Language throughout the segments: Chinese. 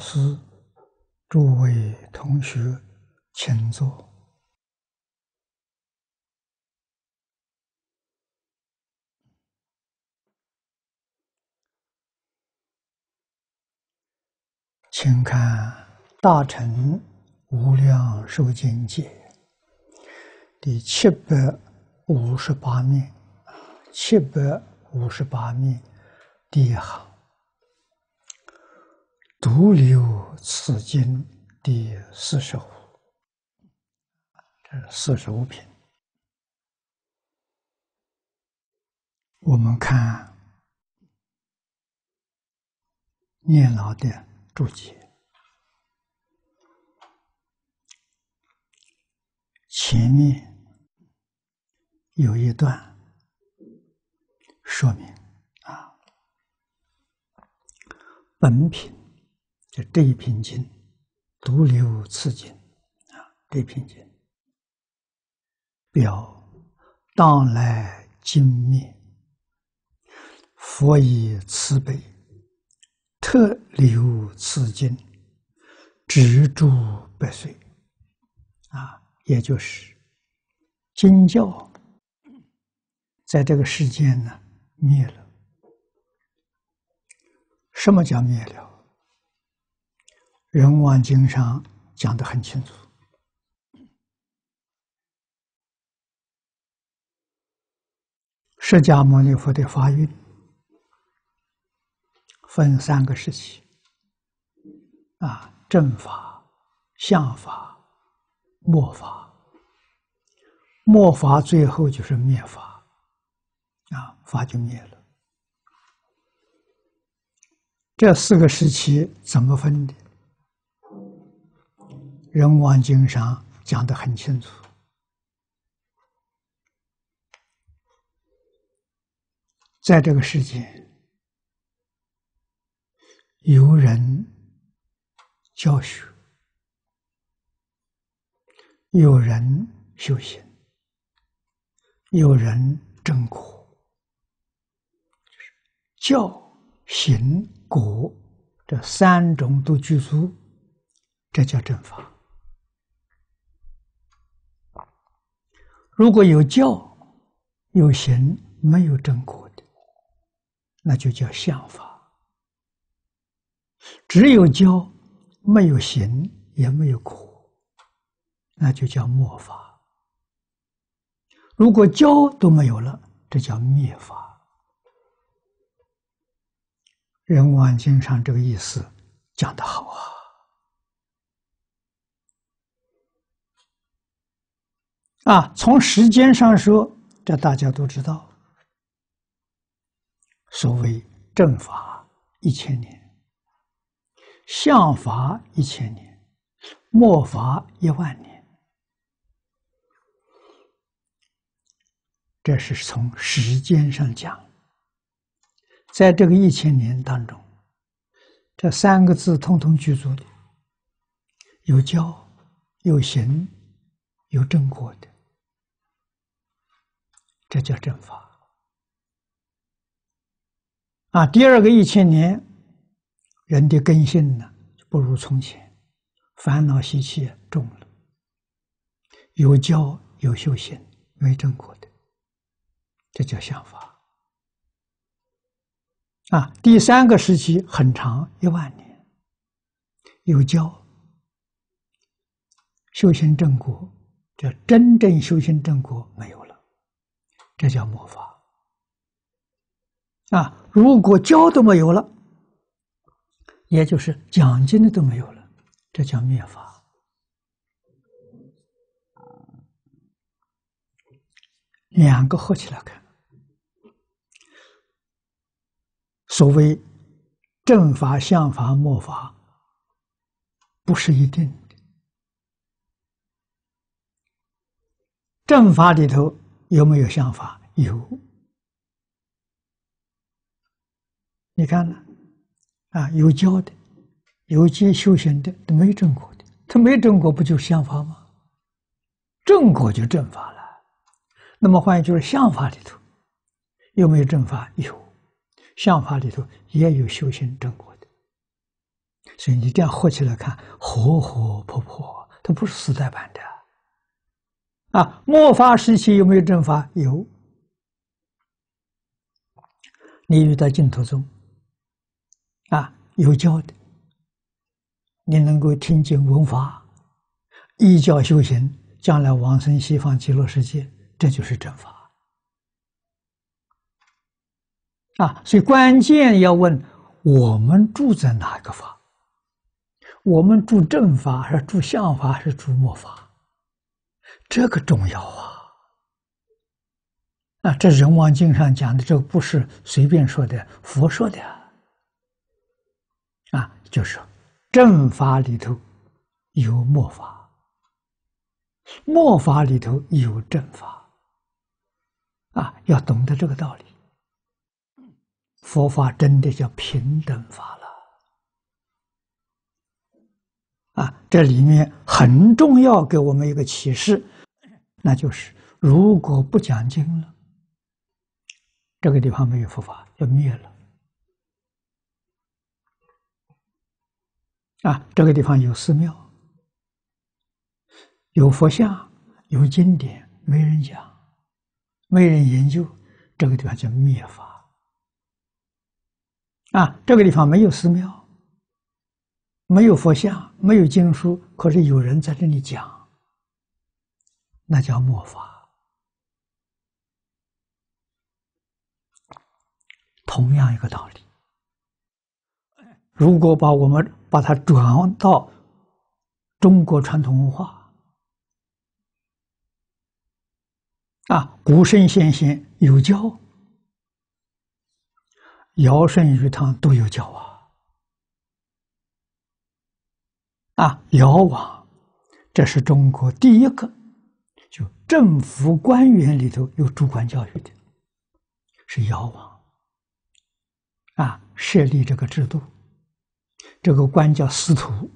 师，诸位同学，请坐。请看《大乘无量寿经》解第七百五十八面，七百五十八面第一行。独留此经第四十五，这是四十五品。我们看念老的注解，前面有一段说明啊，本品。这一品经，独留此经啊！这一品经，表当来经灭，佛以慈悲，特留此经，植诸百岁啊！也就是，经教在这个世间呢灭了。什么叫灭了？《人往经》上讲的很清楚，释迦牟尼佛的法运分三个时期，啊，正法、相法、末法，末法最后就是灭法，啊，法就灭了。这四个时期怎么分的？《人王经》上讲得很清楚，在这个世界，有人教学，有人修行，有人正果，教、行、果这三种都具足，这叫正法。如果有教，有行，没有正苦的，那就叫相法；只有教，没有行，也没有苦，那就叫末法；如果教都没有了，这叫灭法。人往经常这个意思讲的好啊。啊，从时间上说，这大家都知道。所谓正法一千年，相法一千年，末法一万年。这是从时间上讲，在这个一千年当中，这三个字通通具足的，有教、有行、有正果的。这叫正法啊！第二个一千年，人的根性呢不如从前，烦恼习气重了，有教有修行没正果的，这叫想法啊！第三个时期很长，一万年，有教修行正果，叫真正修行正果没有。这叫魔法啊！如果教都没有了，也就是奖金的都没有了，这叫灭法。两个合起来看，所谓正法、相法、魔法，不是一定的正法里头。有没有想法？有。你看呢？啊，有教的，有经修行的，没正果的，他没正果，不就相法吗？正果就正法了。那么换一就是相法里头有没有正法？有。相法里头也有修行正果的，所以你一定要活起来看，活活泼泼，它不是死代板的。啊，末法时期有没有正法？有，你遇到净土宗，啊，有教的，你能够听经闻法，依教修行，将来往生西方极乐世界，这就是正法。啊，所以关键要问：我们住在哪个法？我们住正法，还是住相法，还是住末法？这个重要啊！啊，这《人王经》上讲的这个不是随便说的，佛说的啊，就是正法里头有末法，末法里头有正法啊，要懂得这个道理。佛法真的叫平等法了啊！这里面很重要，给我们一个启示。那就是，如果不讲经了，这个地方没有佛法，要灭了。啊，这个地方有寺庙，有佛像，有经典，没人讲，没人研究，这个地方叫灭法。啊，这个地方没有寺庙，没有佛像，没有经书，可是有人在这里讲。那叫魔法。同样一个道理，如果把我们把它转到中国传统文化啊，古圣先贤有教，尧舜禹汤都有教啊，啊，尧王，这是中国第一个。政府官员里头有主管教育的，是尧王，啊，设立这个制度，这个官叫司徒，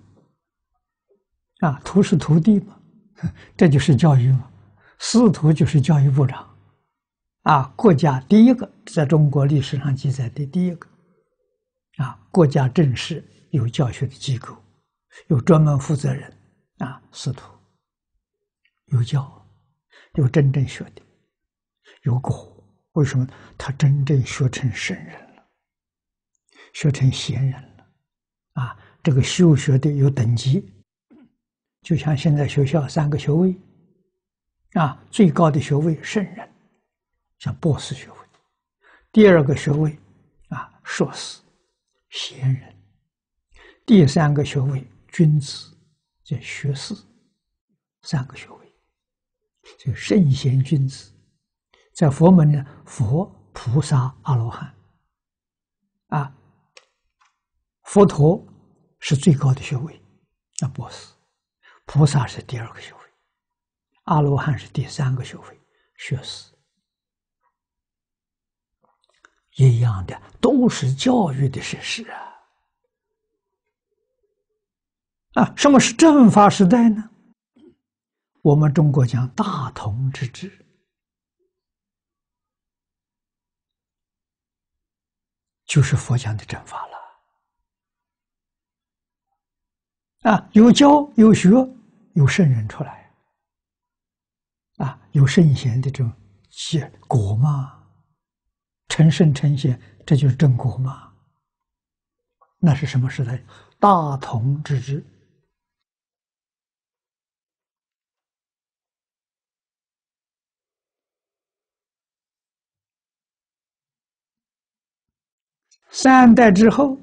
啊，徒是徒弟嘛，这就是教育嘛，司徒就是教育部长，啊，国家第一个在中国历史上记载的第一个，啊，国家正式有教学的机构，有专门负责人，啊，司徒，有教。有真正学的，有果。为什么他真正学成圣人了，学成贤人了？啊，这个修学的有等级，就像现在学校三个学位，啊，最高的学位圣人，像博士学位；第二个学位啊，硕士贤人；第三个学位君子，这学士，三个学位。就圣贤君子，在佛门呢，佛、菩萨、阿罗汉，啊，佛陀是最高的学位，那博士；菩萨是第二个学位，阿罗汉是第三个学位，学士。一样的，都是教育的设施啊！啊，什么是正法时代呢？我们中国讲大同之治，就是佛讲的正法了啊！有教有学，有圣人出来啊，有圣贤的这种结果嘛？成圣成贤，这就是正果嘛？那是什么时代？大同之治。三代之后，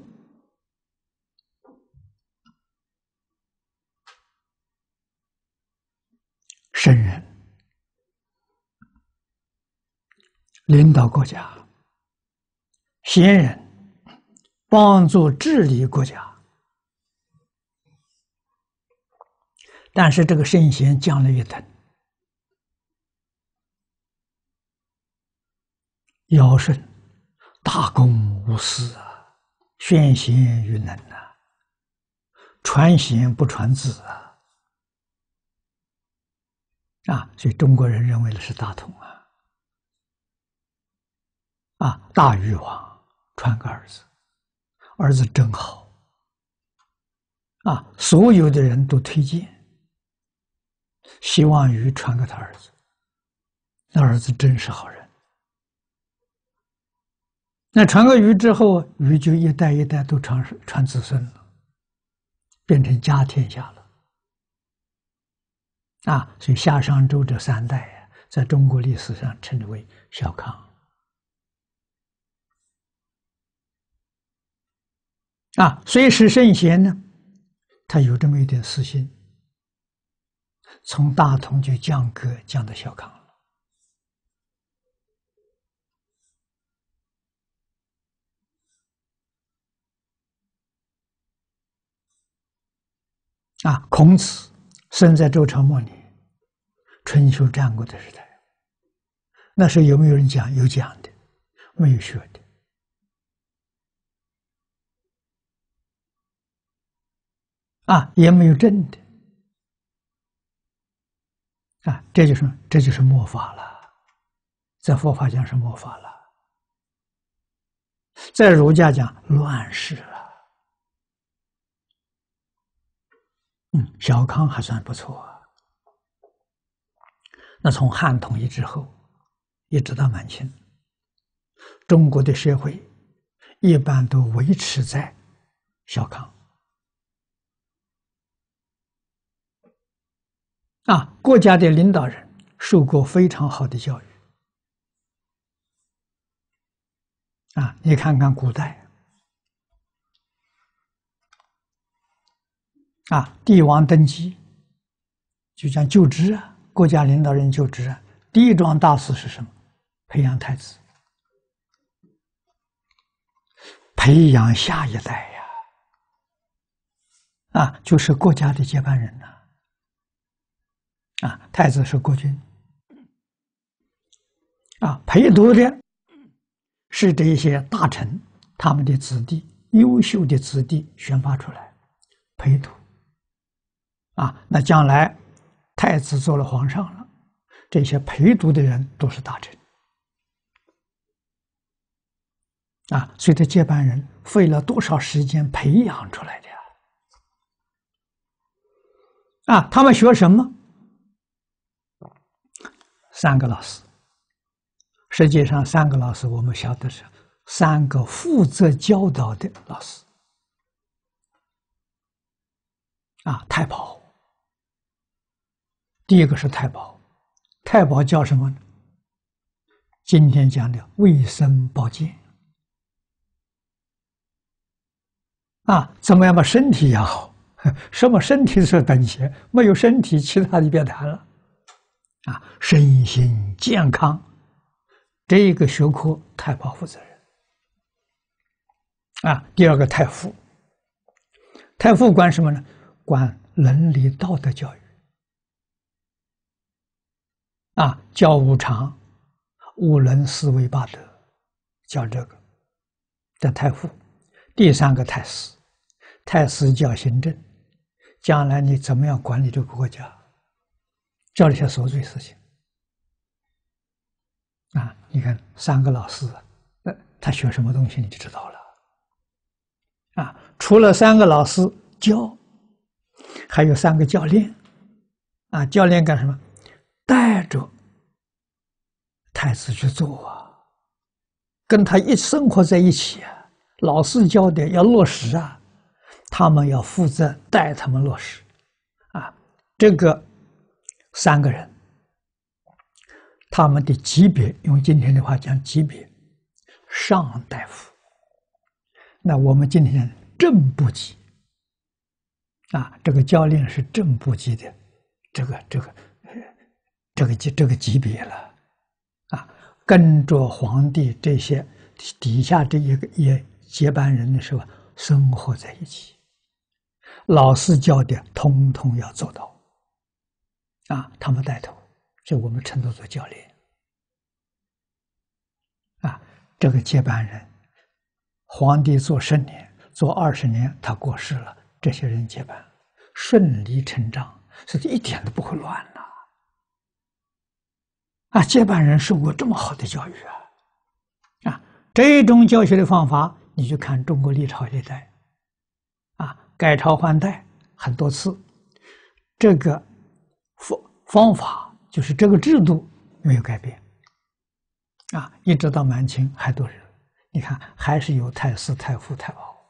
圣人领导国家，贤人帮助治理国家，但是这个圣贤降了一等，尧舜大功。无私啊，宣贤于能啊，传贤不传子啊！啊，所以中国人认为的是大同啊，啊，大禹王传个儿子，儿子真好，啊，所有的人都推荐，希望禹传给他儿子，那儿子真是好人。那传个鱼之后，鱼就一代一代都传传子孙了，变成家天下了，啊！所以夏商周这三代啊，在中国历史上称之为小康，啊！虽是圣贤呢，他有这么一点私心，从大同就降格降到小康了。啊，孔子生在周朝末年，春秋战国的时代。那时候有没有人讲？有讲的，没有学的。啊，也没有真的。啊，这就是这就是末法了，在佛法讲是末法了，在儒家讲乱世。嗯，小康还算不错。那从汉统一之后，一直到满清，中国的社会一般都维持在小康。啊，国家的领导人受过非常好的教育。啊，你看看古代。啊，帝王登基，就讲就职啊，国家领导人就职啊，第一桩大事是什么？培养太子，培养下一代呀，啊，就是国家的接班人呐，啊，太子是国君，啊，陪读的是这一些大臣他们的子弟，优秀的子弟选拔出来陪读。啊，那将来太子做了皇上了，这些陪读的人都是大臣啊。随着接班人费了多少时间培养出来的呀？啊，他们学什么？三个老师，实际上三个老师，我们晓得是三个负责教导的老师啊，太保。第一个是太保，太保叫什么呢？今天讲的卫生保健，啊，怎么样把身体养好？什么身体是本钱，没有身体，其他的别谈了。啊，身心健康，这一个学科太保负责任。啊，第二个太傅，太傅管什么呢？管伦理道德教育。啊，教五常，五伦思维八德，教这个。叫太傅，第三个太师，太师教行政，将来你怎么样管理这个国家，教一些琐碎事情。啊，你看三个老师，呃，他学什么东西你就知道了。啊，除了三个老师教，还有三个教练。啊，教练干什么？带着太子去做啊，跟他一生活在一起啊，老师教的要落实啊，他们要负责带他们落实啊。这个三个人，他们的级别用今天的话讲，级别上大夫。那我们今天正部级啊，这个教练是正部级的，这个这个。这个级这个级别了，啊，跟着皇帝这些底下这一个一接班人的时候，生活在一起，老师教的通通要做到，啊，他们带头，就我们称作做教练，啊，这个接班人，皇帝做十年，做二十年，他过世了，这些人接班，顺理成章，所以一点都不会乱。啊，接班人受过这么好的教育啊！啊，这种教学的方法，你就看中国历朝历代，啊，改朝换代很多次，这个方方法就是这个制度没有改变，啊，一直到满清还都是，你看还是有太师、太傅、太保，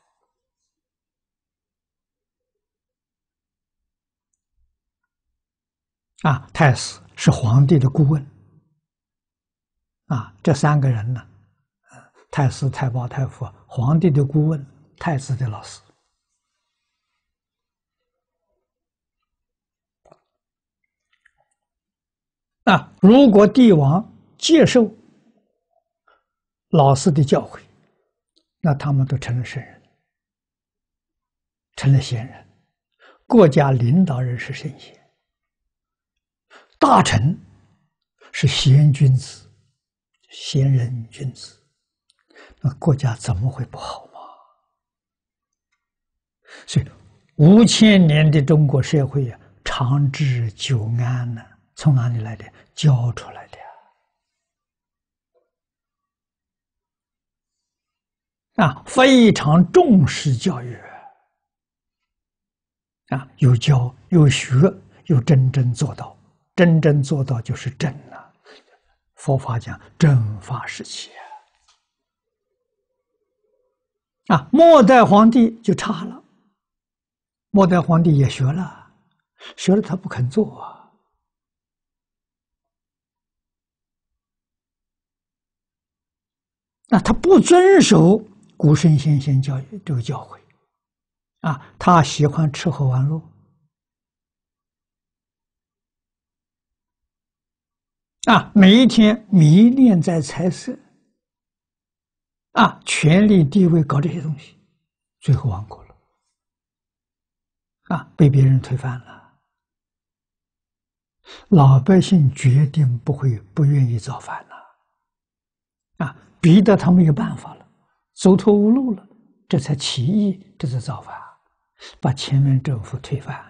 啊，太师是皇帝的顾问。啊，这三个人呢，太师、太保、太傅，皇帝的顾问，太子的老师。啊，如果帝王接受老师的教诲，那他们都成了圣人，成了贤人，国家领导人是圣贤，大臣是贤君子。贤人君子，那国家怎么会不好嘛？所以五千年的中国社会啊，长治久安呢？从哪里来的？教出来的啊！非常重视教育啊，有教有学，有真正做到，真正做到就是真。佛法讲正法时期啊，啊，末代皇帝就差了，末代皇帝也学了，学了他不肯做啊，那他不遵守古圣先贤教这个教诲啊，他喜欢吃喝玩乐。啊，每一天迷恋在财色，啊，权力地位，搞这些东西，最后亡国了，啊，被别人推翻了。老百姓决定不会不愿意造反了，啊，逼得他没有办法了，走投无路了，这才起义，这才造反，把前面政府推翻，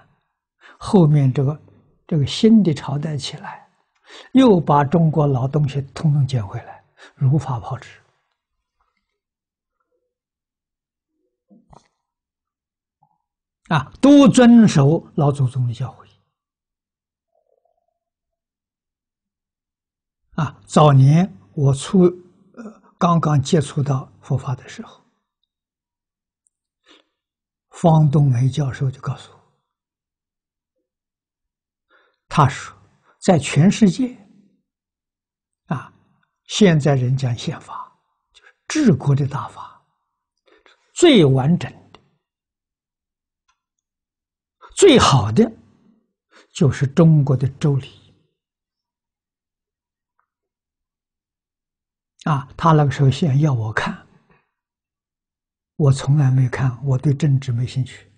后面这个这个新的朝代起来。又把中国老东西统统捡回来，如法炮制啊！都遵守老祖宗的教诲啊！早年我初呃刚刚接触到佛法的时候，方东梅教授就告诉我，他说。在全世界，啊，现在人讲宪法就是治国的大法，最完整的、最好的就是中国的周礼。啊，他那个时候先要我看，我从来没看，我对政治没兴趣。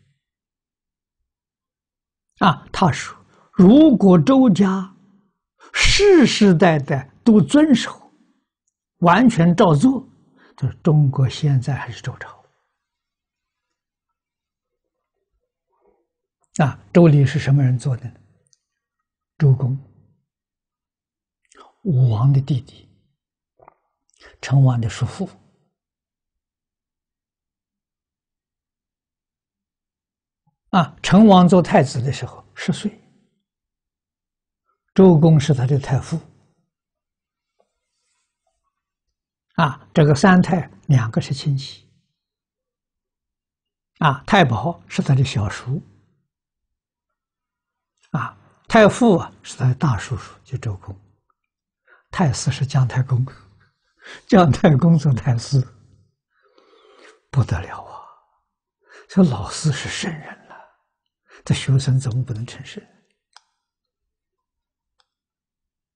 啊，他说，如果周家。世世代代都遵守，完全照做，就是中国现在还是周朝。啊，周礼是什么人做的呢？周公，武王的弟弟，成王的叔父。啊，成王做太子的时候十岁。周公是他的太傅，啊，这个三太两个是亲戚，啊，太保是他的小叔，啊，太傅啊是他的大叔叔，就周公，太师是姜太公，姜太公做太师，不得了啊！这老师是圣人了，这学生怎么不能成圣？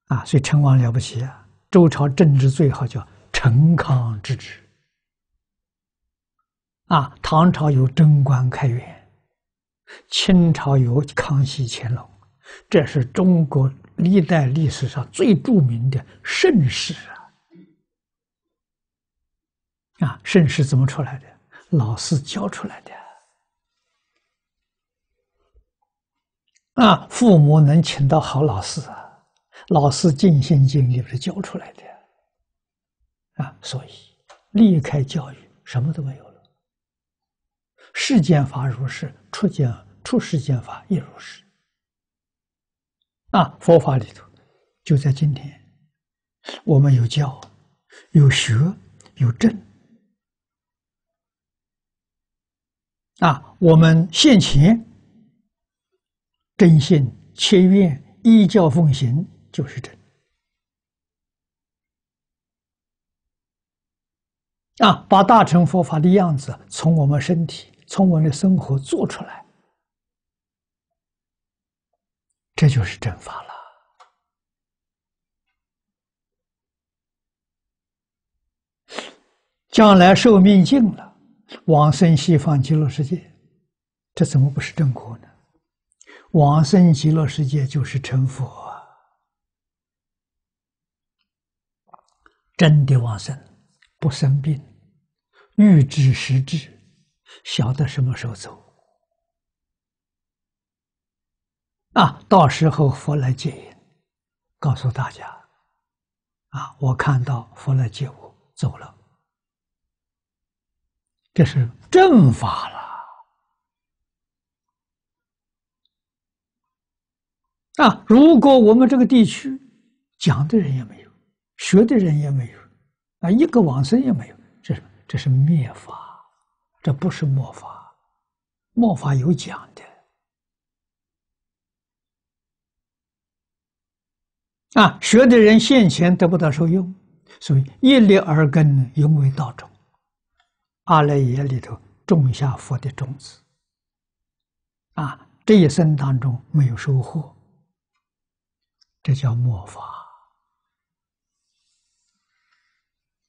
啊，所以成王了不起啊！周朝政治最好叫成康之治。啊，唐朝有贞观开元，清朝有康熙乾隆，这是中国历代历史上最著名的盛世啊！啊，盛世怎么出来的？老师教出来的。啊，父母能请到好老师啊！老师尽心尽力是教出来的，啊，所以离开教育什么都没有了。世间法如是，出间出世间法亦如是。啊，佛法里头就在今天，我们有教，有学，有证。啊，我们现前真心切愿，依教奉行。就是真啊！把大乘佛法的样子从我们身体、从我们的生活做出来，这就是正法了。将来寿命尽了，往生西方极乐世界，这怎么不是正果呢？往生极乐世界就是成佛。真的往生，不生病，预知时至，晓得什么时候走啊！到时候佛来接引，告诉大家啊！我看到佛来接我走了，这是正法了啊！如果我们这个地区讲的人也没有。学的人也没有，啊，一个往生也没有，这这是灭法，这不是魔法，魔法有讲的，啊，学的人现前得不到受用，所以一粒而根永为道种，阿赖耶里头种下佛的种子，啊，这一生当中没有收获，这叫魔法。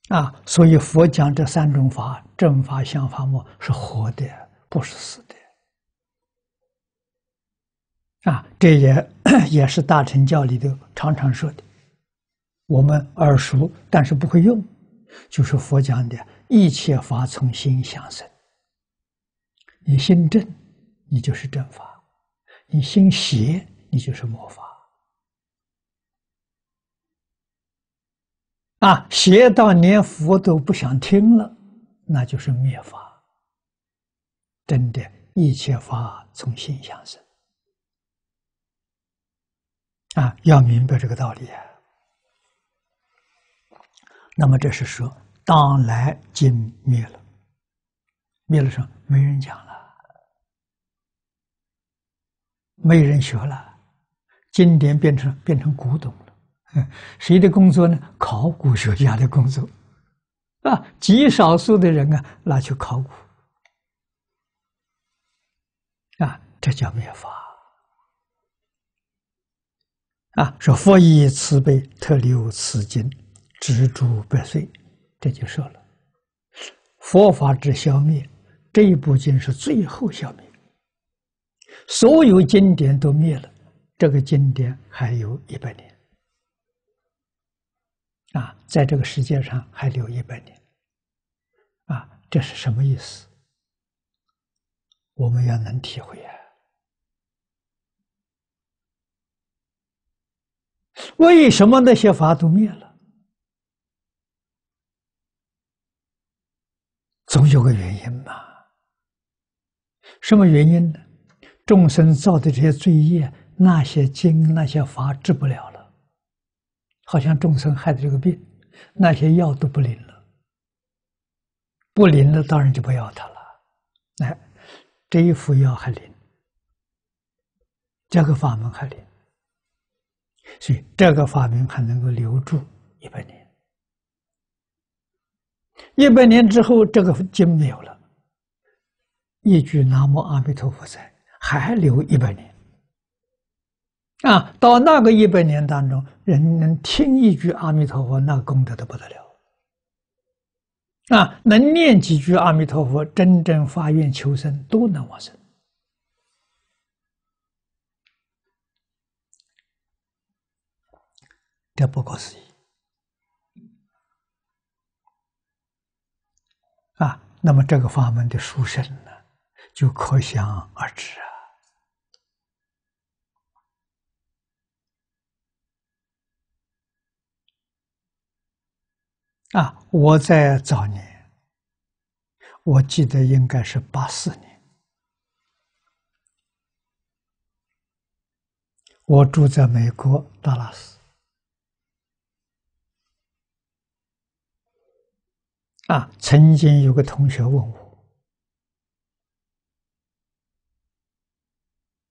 啊，所以佛讲这三种法，正法、相法、末是活的，不是死的。啊，这也 也是大乘教里头常常说的，我们耳熟，但是不会用，就是佛讲的一切法从心想生。你心正，你就是正法；你心邪，你就是魔法。啊，邪道连佛都不想听了，那就是灭法。真的，一切法从心相生。啊，要明白这个道理啊。那么，这是说，当来经灭了，灭了什么？没人讲了，没人学了，经典变成变成古董了。谁的工作呢？考古学家的工作啊，极少数的人啊，拿去考古啊，这叫灭法啊。说佛以慈悲特留此经，执诸百岁，这就说了，佛法之消灭，这一部经是最后消灭，所有经典都灭了，这个经典还有一百年。啊，在这个世界上还留一百年，啊，这是什么意思？我们要能体会啊。为什么那些法都灭了？总有个原因吧？什么原因呢？众生造的这些罪业，那些经、那些法治不了了。好像众生害的这个病，那些药都不灵了，不灵了，当然就不要它了。哎，这一副药还灵，这个法门还灵，所以这个法门还能够留住一百年。一百年之后，这个经没有了，一句南无阿弥陀佛在，还留一百年。啊，到那个一百年当中，人能听一句阿弥陀佛，那功德都不得了。啊，能念几句阿弥陀佛，真正发愿求生，都能往生，这不可思议。啊，那么这个法门的殊胜呢，就可想而知啊。啊！我在早年，我记得应该是八四年，我住在美国达拉斯。啊，曾经有个同学问我，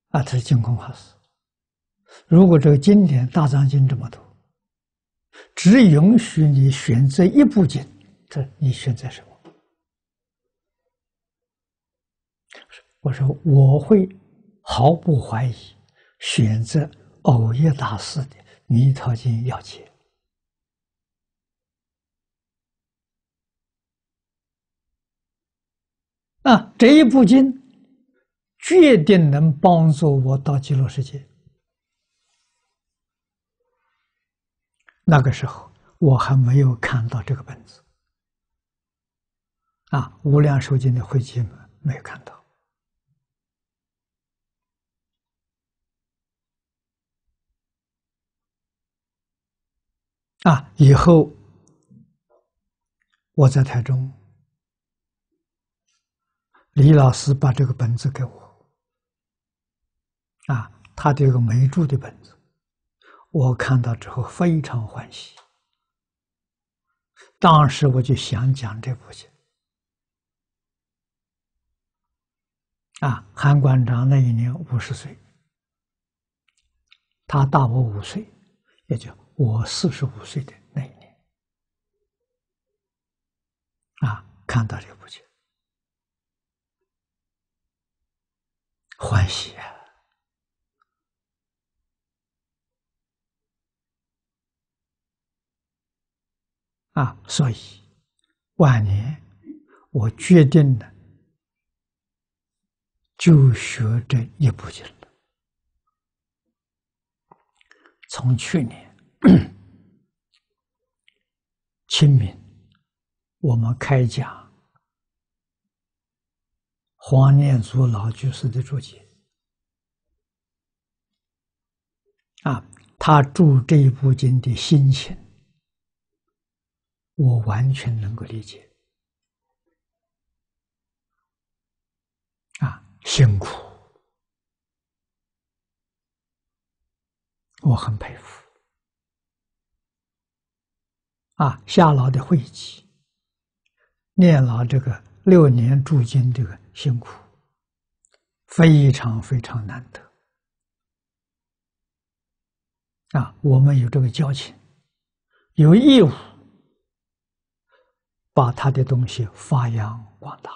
啊，他是金矿老师，如果这个经典《大藏经》这么读？只允许你选择一部经，这你选择什么？我说我会毫不怀疑选择《偶叶大师的弥陀经》要解》。啊，这一部经决定能帮助我到极乐世界。那个时候，我还没有看到这个本子，啊，《无量寿经》的会集没有看到，啊，以后我在台中，李老师把这个本子给我，啊，他这个没注的本子。我看到之后非常欢喜，当时我就想讲这部戏。啊，韩馆长那一年五十岁，他大我五岁，也就我四十五岁的那一年，啊，看到这部戏，欢喜啊！啊，所以晚年我决定了，就学这一部经了。从去年清明，我们开讲黄念祖老居士的注解。啊，他住这一部经的心情。我完全能够理解，啊，辛苦，我很佩服，啊，夏老的晦气，念老这个六年住经这个辛苦，非常非常难得，啊，我们有这个交情，有义务。把他的东西发扬光大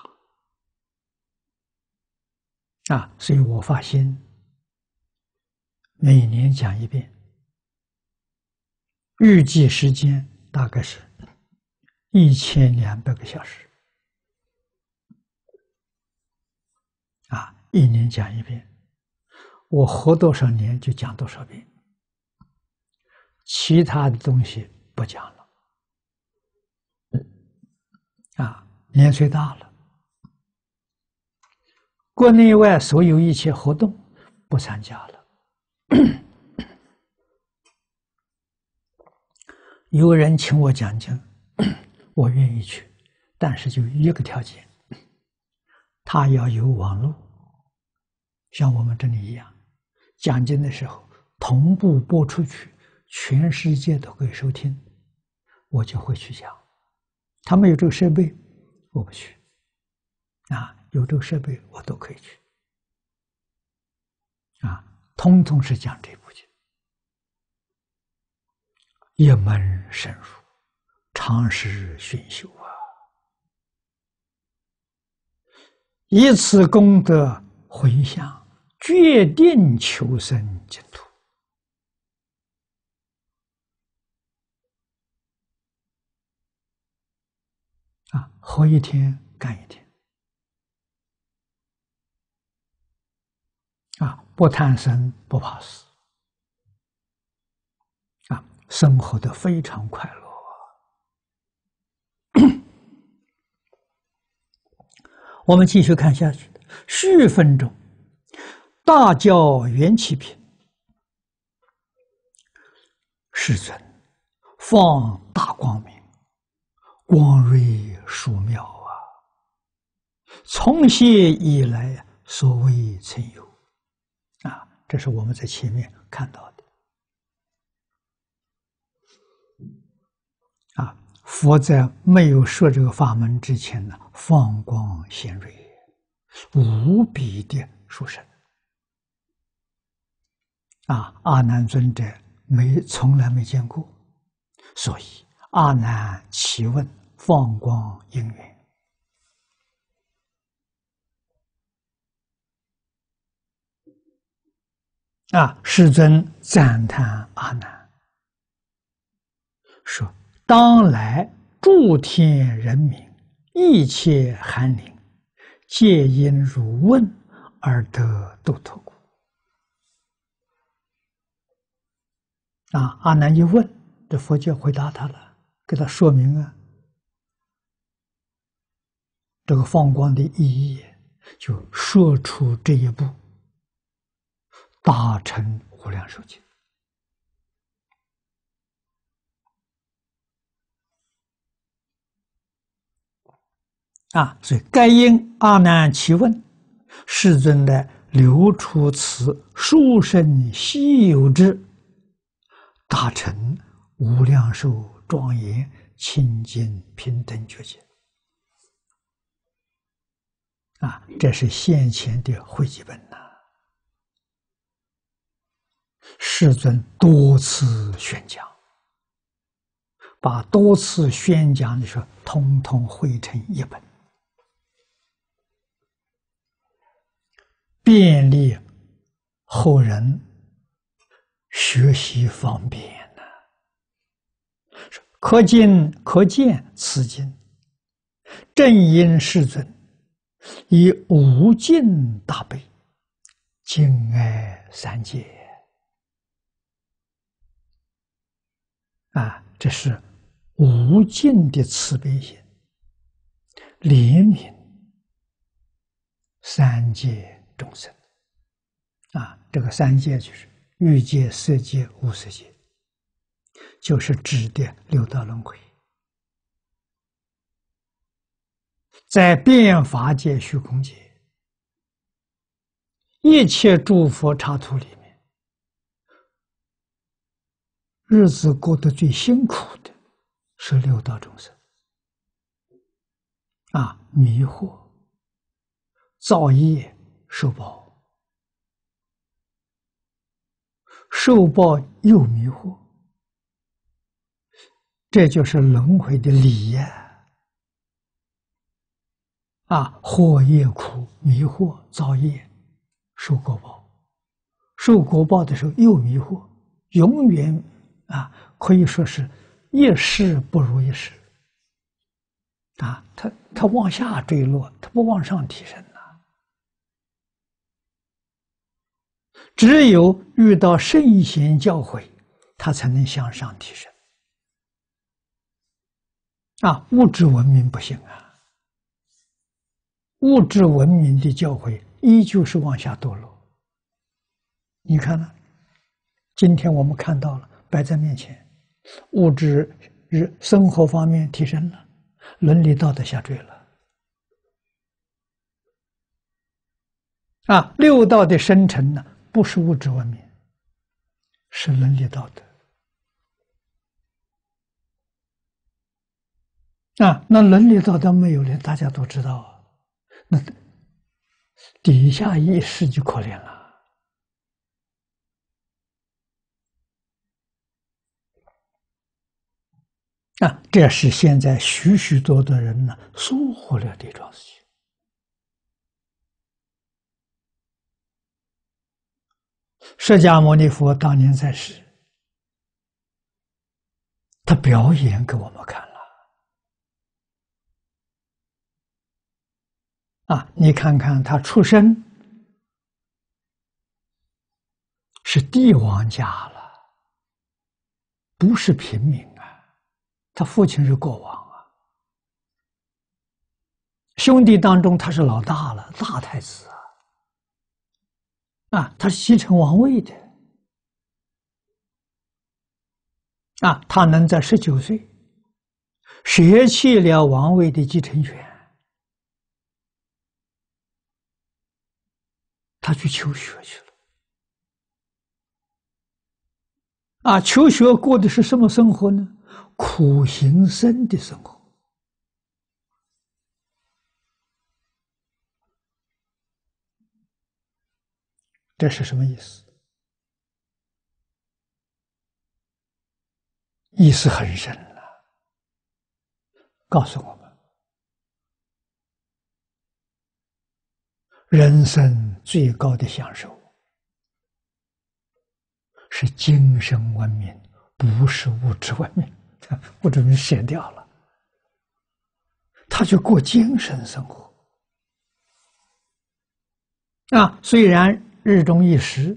啊！所以我发心，每年讲一遍，预计时间大概是一千两百个小时。啊，一年讲一遍，我活多少年就讲多少遍，其他的东西不讲了。年岁大了，国内外所有一切活动不参加了。有人请我讲经，我愿意去，但是就一个条件：他要有网络，像我们这里一样，讲经的时候同步播出去，全世界都可以收听，我就会去讲。他没有这个设备。我不去，啊，有这个设备我都可以去，啊，通通是讲这部经，一门深入，长时熏修啊，以此功德回向，决定求生净土。啊，活一天干一天，啊，不贪生，不怕死，啊，生活的非常快乐。我们继续看下去，续分钟，大教元起品，世尊放大光明。光瑞殊妙啊！从昔以来，所未曾有啊！这是我们在前面看到的。啊，佛在没有设这个法门之前呢，放光显瑞，无比的殊胜啊！阿难尊者没从来没见过，所以阿难奇问。放光映月啊！世尊赞叹阿难说：“当来诸天人民一切寒凝，皆因如问而得度脱苦。”啊！阿难一问，这佛就回答他了，给他说明啊。这个放光的意义，就说出这一步，大乘无量寿经。啊，所以该因阿难其问，世尊的流出此数生稀有之大乘无量寿庄严清净平等觉见。啊，这是先前的会集本呐。世尊多次宣讲，把多次宣讲的时候，通通汇成一本，便利后人学习方便呐。可见，可见此经，正因世尊。以无尽大悲，敬爱三界，啊，这是无尽的慈悲心，怜悯三界众生，啊，这个三界就是欲界、色界、无色界，就是指的六道轮回。在变法界、虚空界、一切诸佛刹土里面，日子过得最辛苦的是六道众生啊！迷惑造业受报，受报又迷惑，这就是轮回的理呀。啊，惑业苦，迷惑造业，受果报，受果报的时候又迷惑，永远啊，可以说是一世不如一世。啊，他他往下坠落，他不往上提升呐。只有遇到圣贤教诲，他才能向上提升。啊，物质文明不行啊。物质文明的教诲依旧是往下堕落，你看呢？今天我们看到了摆在面前，物质日生活方面提升了，伦理道德下坠了。啊，六道的生成呢，不是物质文明，是伦理道德。啊，那伦理道德没有了，大家都知道啊。那底下一世就可怜了啊！这是现在许许多的人呢疏忽了这桩事情。释迦牟尼佛当年在世，他表演给我们看了。啊，你看看他出身是帝王家了，不是平民啊！他父亲是国王啊，兄弟当中他是老大了，大太子啊！啊，他是继承王位的啊！他能在十九岁舍弃了王位的继承权。他去求学去了，啊，求学过的是什么生活呢？苦行僧的生活，这是什么意思？意思很深了，告诉我。人生最高的享受是精神文明，不是物质文明。物质文明闲掉了，他去过精神生活。啊，虽然日中一时，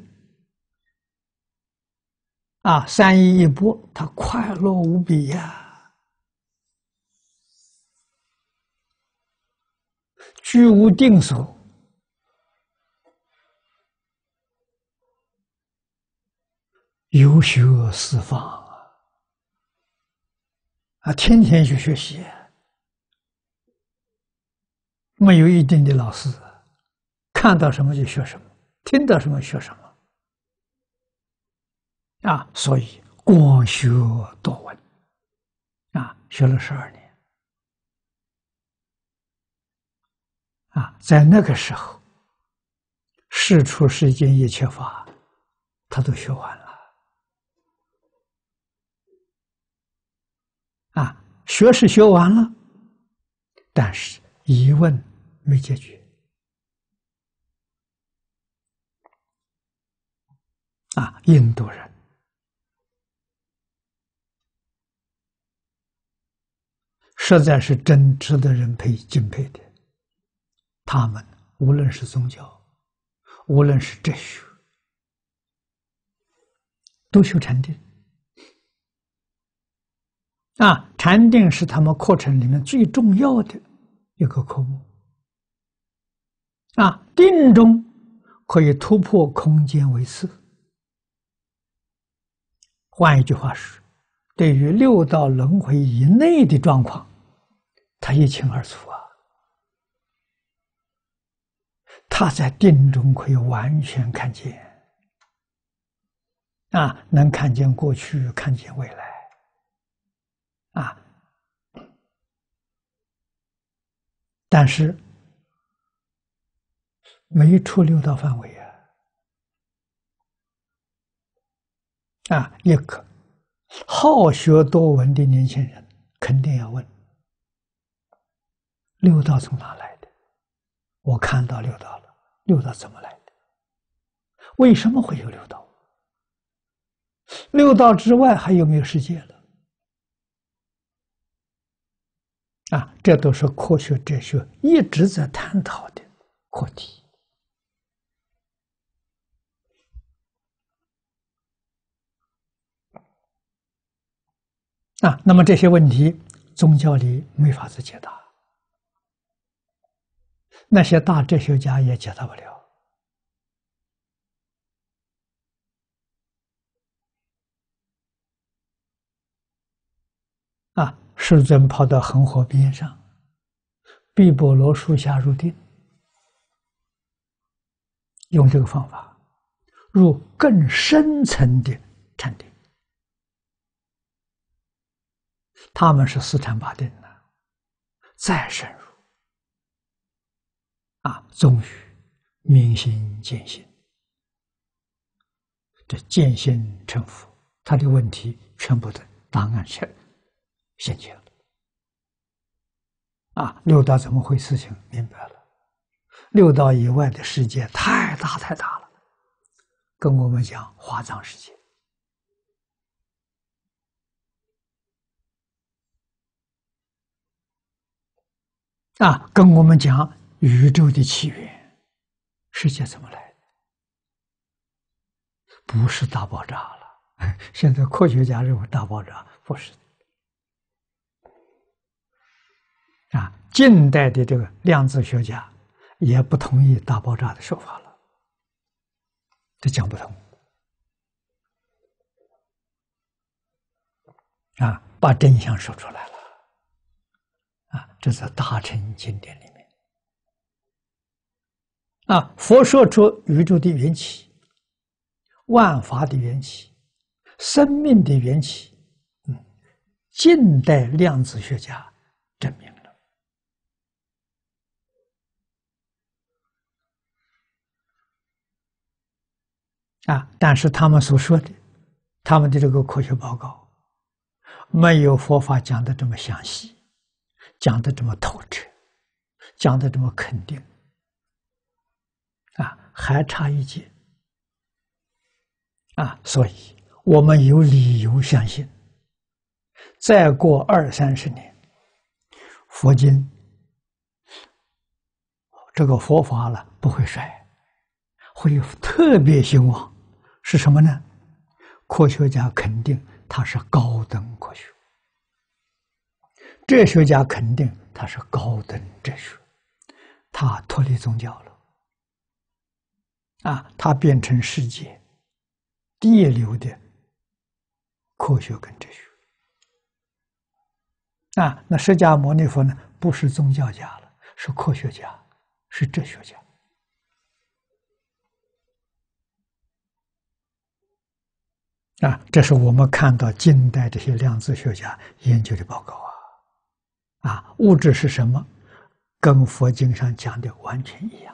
啊，三一一波，他快乐无比呀！居无定所。游学四方啊，啊，天天去学习，没有一定的老师，看到什么就学什么，听到什么学什么，啊，所以广学多闻，啊，学了十二年，啊，在那个时候，事出世间一切法，他都学完了。啊，学是学完了，但是疑问没解决。啊，印度人实在是真值得人佩敬佩的，他们无论是宗教，无论是哲学，都修禅定。啊，禅定是他们课程里面最重要的一个科目。啊，定中可以突破空间为次。换一句话是，对于六道轮回以内的状况，他一清二楚啊。他在定中可以完全看见，啊，能看见过去，看见未来。啊！但是没出六道范围啊！啊，一个好学多闻的年轻人肯定要问：六道从哪来的？我看到六道了，六道怎么来的？为什么会有六道？六道之外还有没有世界了？啊，这都是科学哲学一直在探讨的课题。啊，那么这些问题宗教里没法子解答，那些大哲学家也解答不了啊。师尊跑到恒河边上，毕波罗树下入定，用这个方法入更深层的禅定。他们是四禅八定的，再深入啊，终于明心见性，这见性成佛，他的问题全部的答案全。心情啊，六道怎么回事情明白了？六道以外的世界太大太大了，跟我们讲花藏世界啊，跟我们讲宇宙的起源，世界怎么来？的？不是大爆炸了，现在科学家认为大爆炸不是。啊，近代的这个量子学家也不同意大爆炸的说法了，这讲不通啊！把真相说出来了啊，这是大乘经典里面啊，佛说出宇宙的缘起、万法的缘起、生命的缘起。嗯，近代量子学家。啊！但是他们所说的，他们的这个科学报告，没有佛法讲的这么详细，讲的这么透彻，讲的这么肯定，啊，还差一截。啊，所以我们有理由相信，再过二三十年，佛经这个佛法了不会衰，会特别兴旺。是什么呢？科学家肯定他是高等科学，哲学家肯定他是高等哲学，他脱离宗教了，啊，他变成世界第一流的科学跟哲学，啊，那释迦牟尼佛呢？不是宗教家了，是科学家，是哲学家。啊，这是我们看到近代这些量子学家研究的报告啊，啊，物质是什么，跟佛经上讲的完全一样。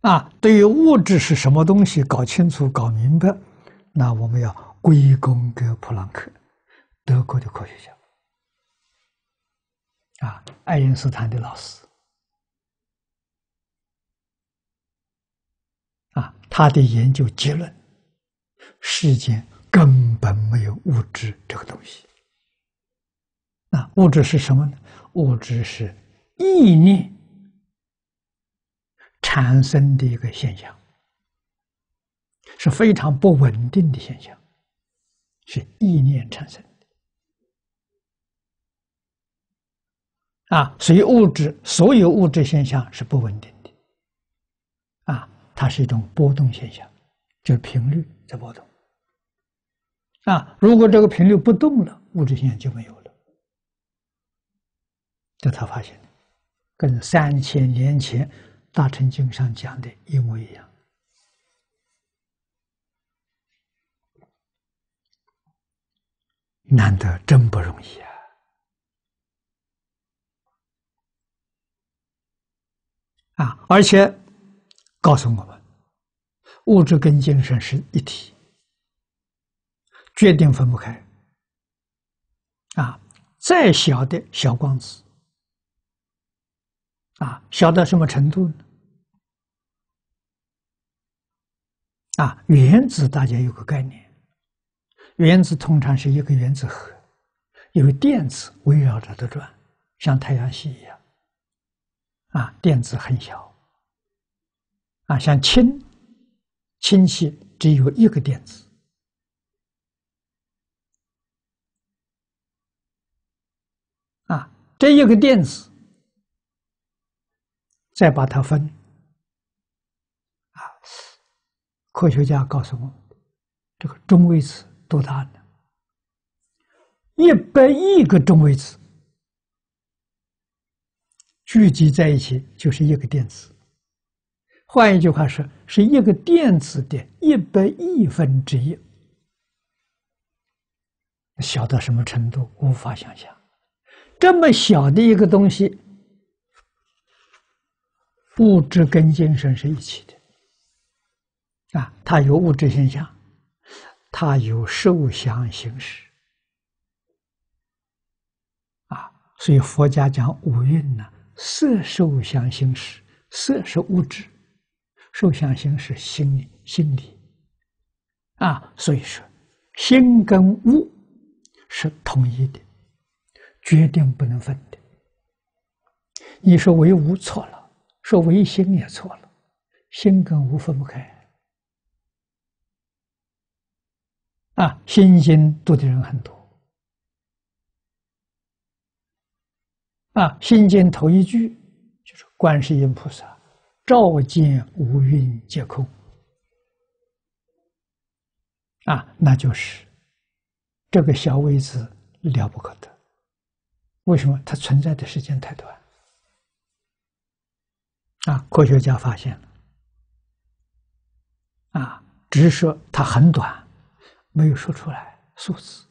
啊，对于物质是什么东西搞清楚、搞明白，那我们要归功给普朗克，德国的科学家，啊，爱因斯坦的老师。啊，他的研究结论：世间根本没有物质这个东西。那物质是什么呢？物质是意念产生的一个现象，是非常不稳定的现象，是意念产生的。啊，所以物质，所有物质现象是不稳定。它是一种波动现象，就是频率在波动啊。如果这个频率不动了，物质现象就没有了。这他发现的，跟三千年前《大乘经》上讲的一模一样，难得真不容易啊！啊，而且。告诉我们，物质跟精神是一体，决定分不开。啊，再小的小光子，啊，小到什么程度呢？啊，原子大家有个概念，原子通常是一个原子核，有电子围绕着它转，像太阳系一样。啊，电子很小。啊，像氢，氢气只有一个电子。啊，这一个电子，再把它分，啊，科学家告诉我们，这个中微子多大呢？一百亿个中微子聚集在一起，就是一个电子。换一句话说，是一个电子的一百亿分之一，小到什么程度无法想象。这么小的一个东西，物质跟精神是一起的啊！它有物质现象，它有受想行识啊！所以佛家讲五蕴呢，色受想行识，色是物质。受想行识心理心理，啊，所以说心跟物是统一的，决定不能分的。你说唯物错了，说唯心也错了，心跟物分不开。啊，心经读的人很多，啊，心经头一句就是观世音菩萨。照见五蕴皆空啊，那就是这个小微子了不可得。为什么它存在的时间太短？啊，科学家发现了，啊，只是说它很短，没有说出来数字。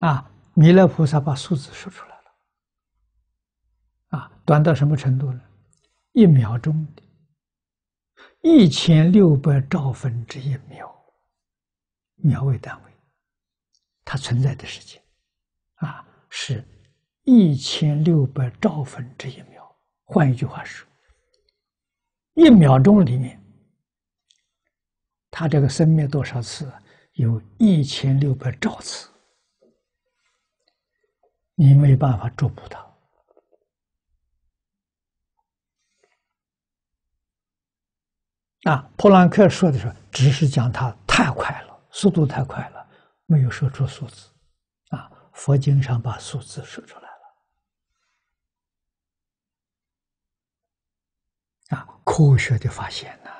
啊，弥勒菩萨把数字说出来了。啊，短到什么程度呢？一秒钟，一千六百兆分之一秒，秒为单位，它存在的时间，啊，是一千六百兆分之一秒。换一句话说，一秒钟里面，它这个生命多少次？有一千六百兆次，你没办法捉捕到。啊，普朗克说的时候，只是讲他太快了，速度太快了，没有说出数字。啊，佛经上把数字说出来了。啊，科学的发现呢？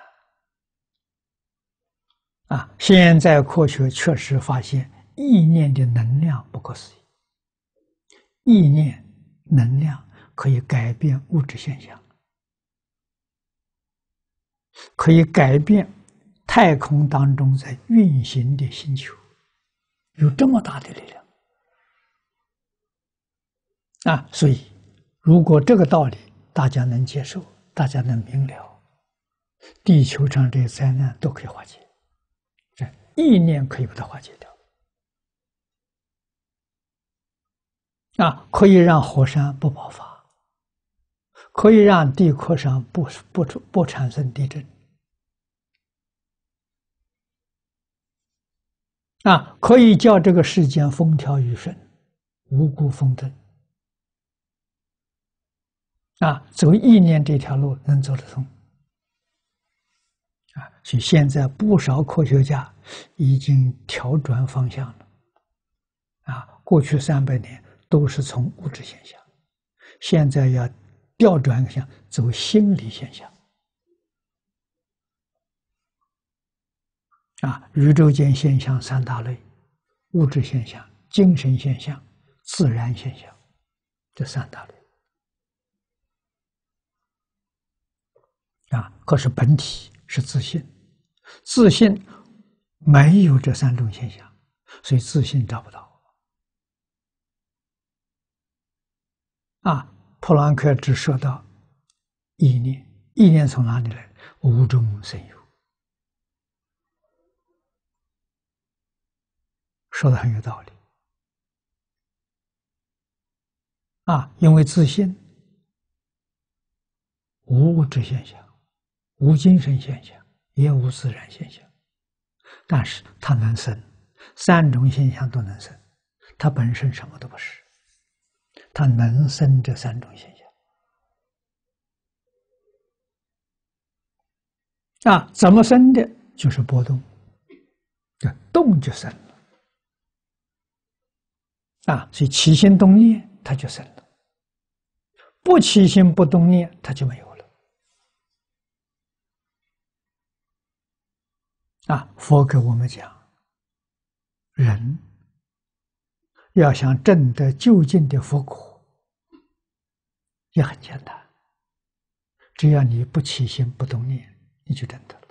啊，现在科学确实发现，意念的能量不可思议，意念能量可以改变物质现象。可以改变太空当中在运行的星球，有这么大的力量啊！所以，如果这个道理大家能接受，大家能明了，地球上这灾难都可以化解。这意念可以把它化解掉，啊，可以让火山不爆发。可以让地壳上不不不产生地震，啊，可以叫这个世间风调雨顺、无故风筝，啊，走意念这条路能走得通，啊，所以现在不少科学家已经调转方向了，啊，过去三百年都是从物质现象，现在要。调转下，走心理现象，啊，宇宙间现象三大类：物质现象、精神现象、自然现象，这三大类。啊，可是本体是自信，自信没有这三种现象，所以自信找不到。啊。普朗克只说到意念，意念从哪里来？无中生有，说的很有道理。啊，因为自信，无物质现象，无精神现象，也无自然现象，但是它能生，三种现象都能生，它本身什么都不是。它能生这三种现象啊？怎么生的？就是波动，动就生了啊！所以起心动念，它就生了；不起心不动念，它就没有了啊！佛给我们讲，人。要想证得究竟的佛果，也很简单。只要你不起心不动念，你就证得了。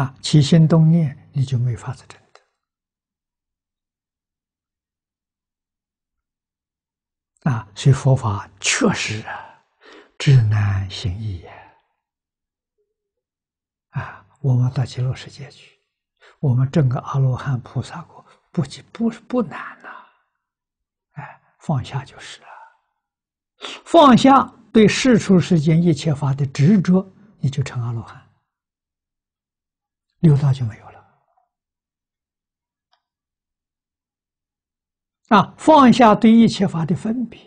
啊，起心动念，你就没法子证的。啊，所以佛法确实啊，知难行易呀。啊。我们到极乐世界去，我们整个阿罗汉、菩萨果不不不难呐，哎，放下就是了。放下对世出世间一切法的执着，你就成阿罗汉，六道就没有了。啊，放下对一切法的分别，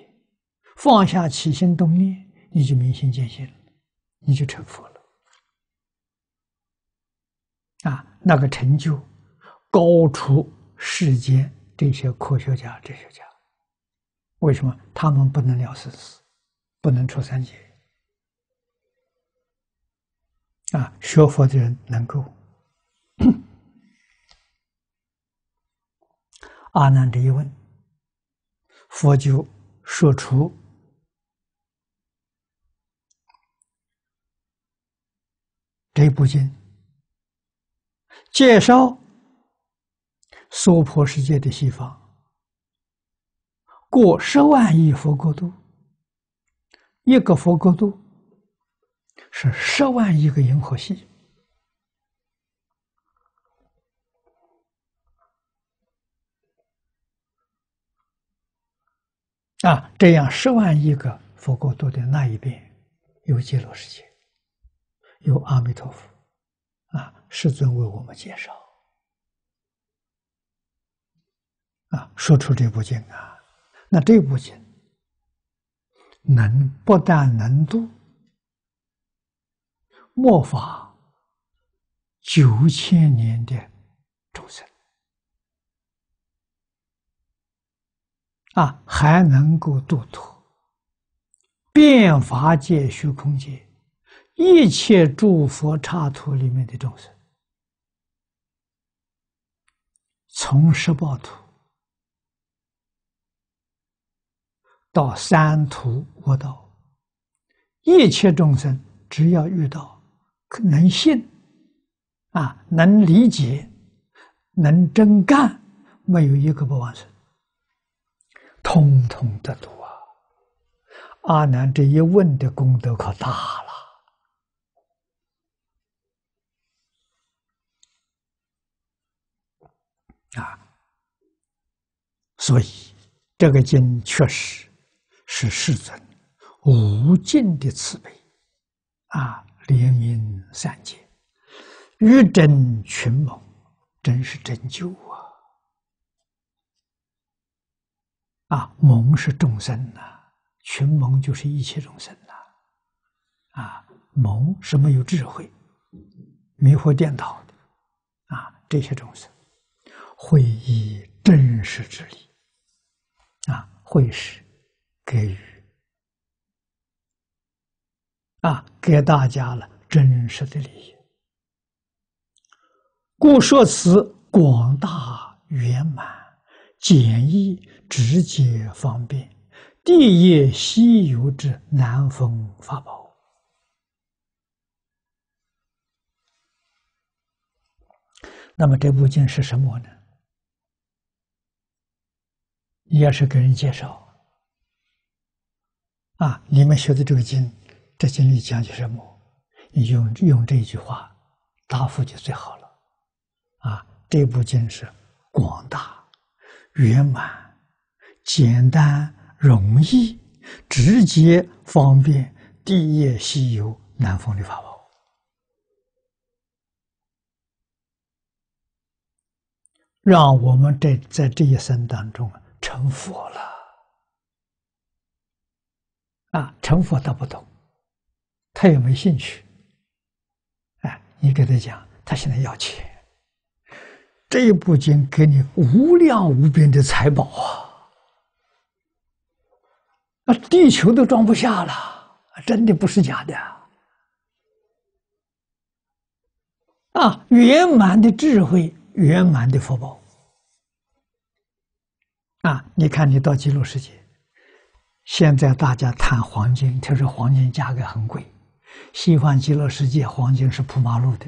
放下起心动念，你就明心见性了，你就成佛了。啊，那个成就高出世间这些科学家、哲学家，为什么他们不能了生死，不能出三界？啊，学佛的人能够。阿难这一问，佛就说出这部经。介绍娑婆世界的西方，过十万亿佛国度，一个佛国度是十万亿个银河系。啊，这样十万亿个佛国度的那一边，有极乐世界，有阿弥陀佛。师尊为我们介绍，啊，说出这部经啊，那这部经能不但能度末法九千年的众生啊，还能够度脱变法界虚空界一切诸佛刹土里面的众生。从十报图到三途恶道，一切众生只要遇到能信啊，能理解，能真干，没有一个不往生，通通的度啊！阿难这一问的功德可大了。啊，所以这个经确实，是世尊无尽的慈悲啊，怜悯三界，欲真群蒙，真是拯救啊！啊，蒙是众生呐，群蒙就是一切众生呐，啊，蒙是没有智慧、迷惑颠倒的啊，这些众生。会以真实之力，啊，会是给予，啊，给大家了真实的利益。故说此广大圆满、简易、直接、方便、地业西游之南风法宝。那么这部经是什么呢？你要是给人介绍，啊，你们学的这个经，这经里讲些什么？用用这一句话，答复就最好了。啊，这部经是广大、圆满、简单、容易、直接、方便、地夜西游南方的法宝，让我们在在这一生当中啊。成佛了啊！成佛他不懂，他也没兴趣。哎，你跟他讲，他现在要钱。这一部经给你无量无边的财宝啊，啊，地球都装不下了，真的不是假的啊！圆满的智慧，圆满的福报。啊！你看，你到极乐世界，现在大家谈黄金，听说黄金价格很贵。西方极乐世界黄金是铺马路的，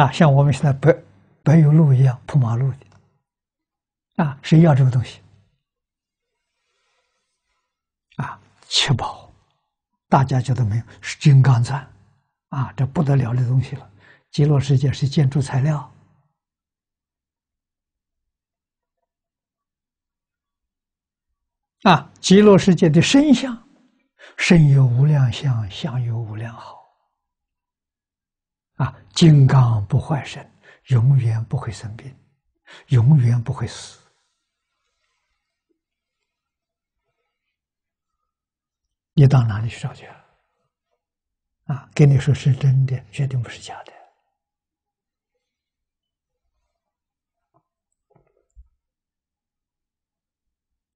啊，像我们现在柏柏油路一样铺马路的，啊，谁要这个东西？啊，七宝，大家觉得没有是金刚钻，啊，这不得了的东西了。极乐世界是建筑材料。啊，极乐世界的身相，身有无量相，相有无量好。啊，金刚不坏身，永远不会生病，永远不会死。你到哪里去找去？啊，跟你说是真的，绝对不是假的。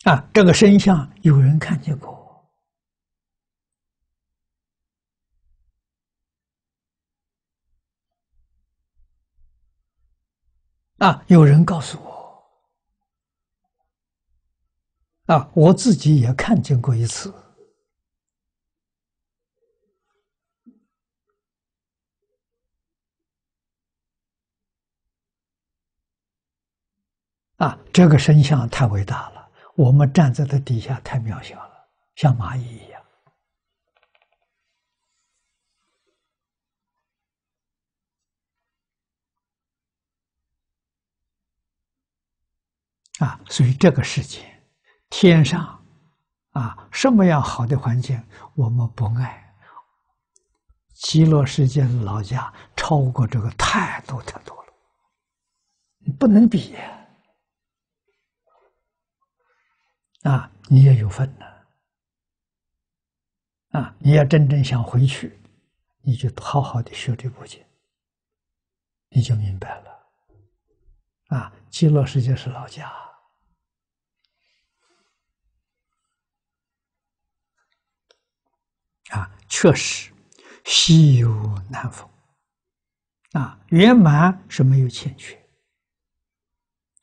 啊，这个身相有人看见过，啊，有人告诉我，啊，我自己也看见过一次，啊，这个神像太伟大了。我们站在的底下太渺小了，像蚂蚁一样。啊，所以这个世界，天上啊，什么样好的环境，我们不爱极乐世界的老家，超过这个太多太多了，不能比。呀、啊，你也有份呢。啊，你要真正想回去，你就好好的学这部经，你就明白了。啊，极乐世界是老家。啊，确实，稀有难逢。啊，圆满是没有欠缺。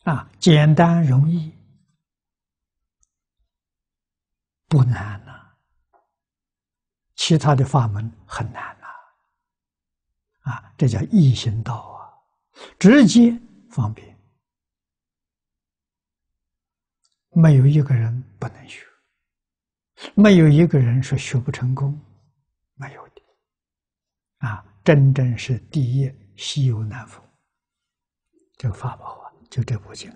啊，简单容易。不难呐，其他的法门很难呐，啊，这叫易行道啊，直接方便，没有一个人不能学，没有一个人是学不成功，没有的，啊，真正是第一稀有难逢，这个法宝啊，就这部经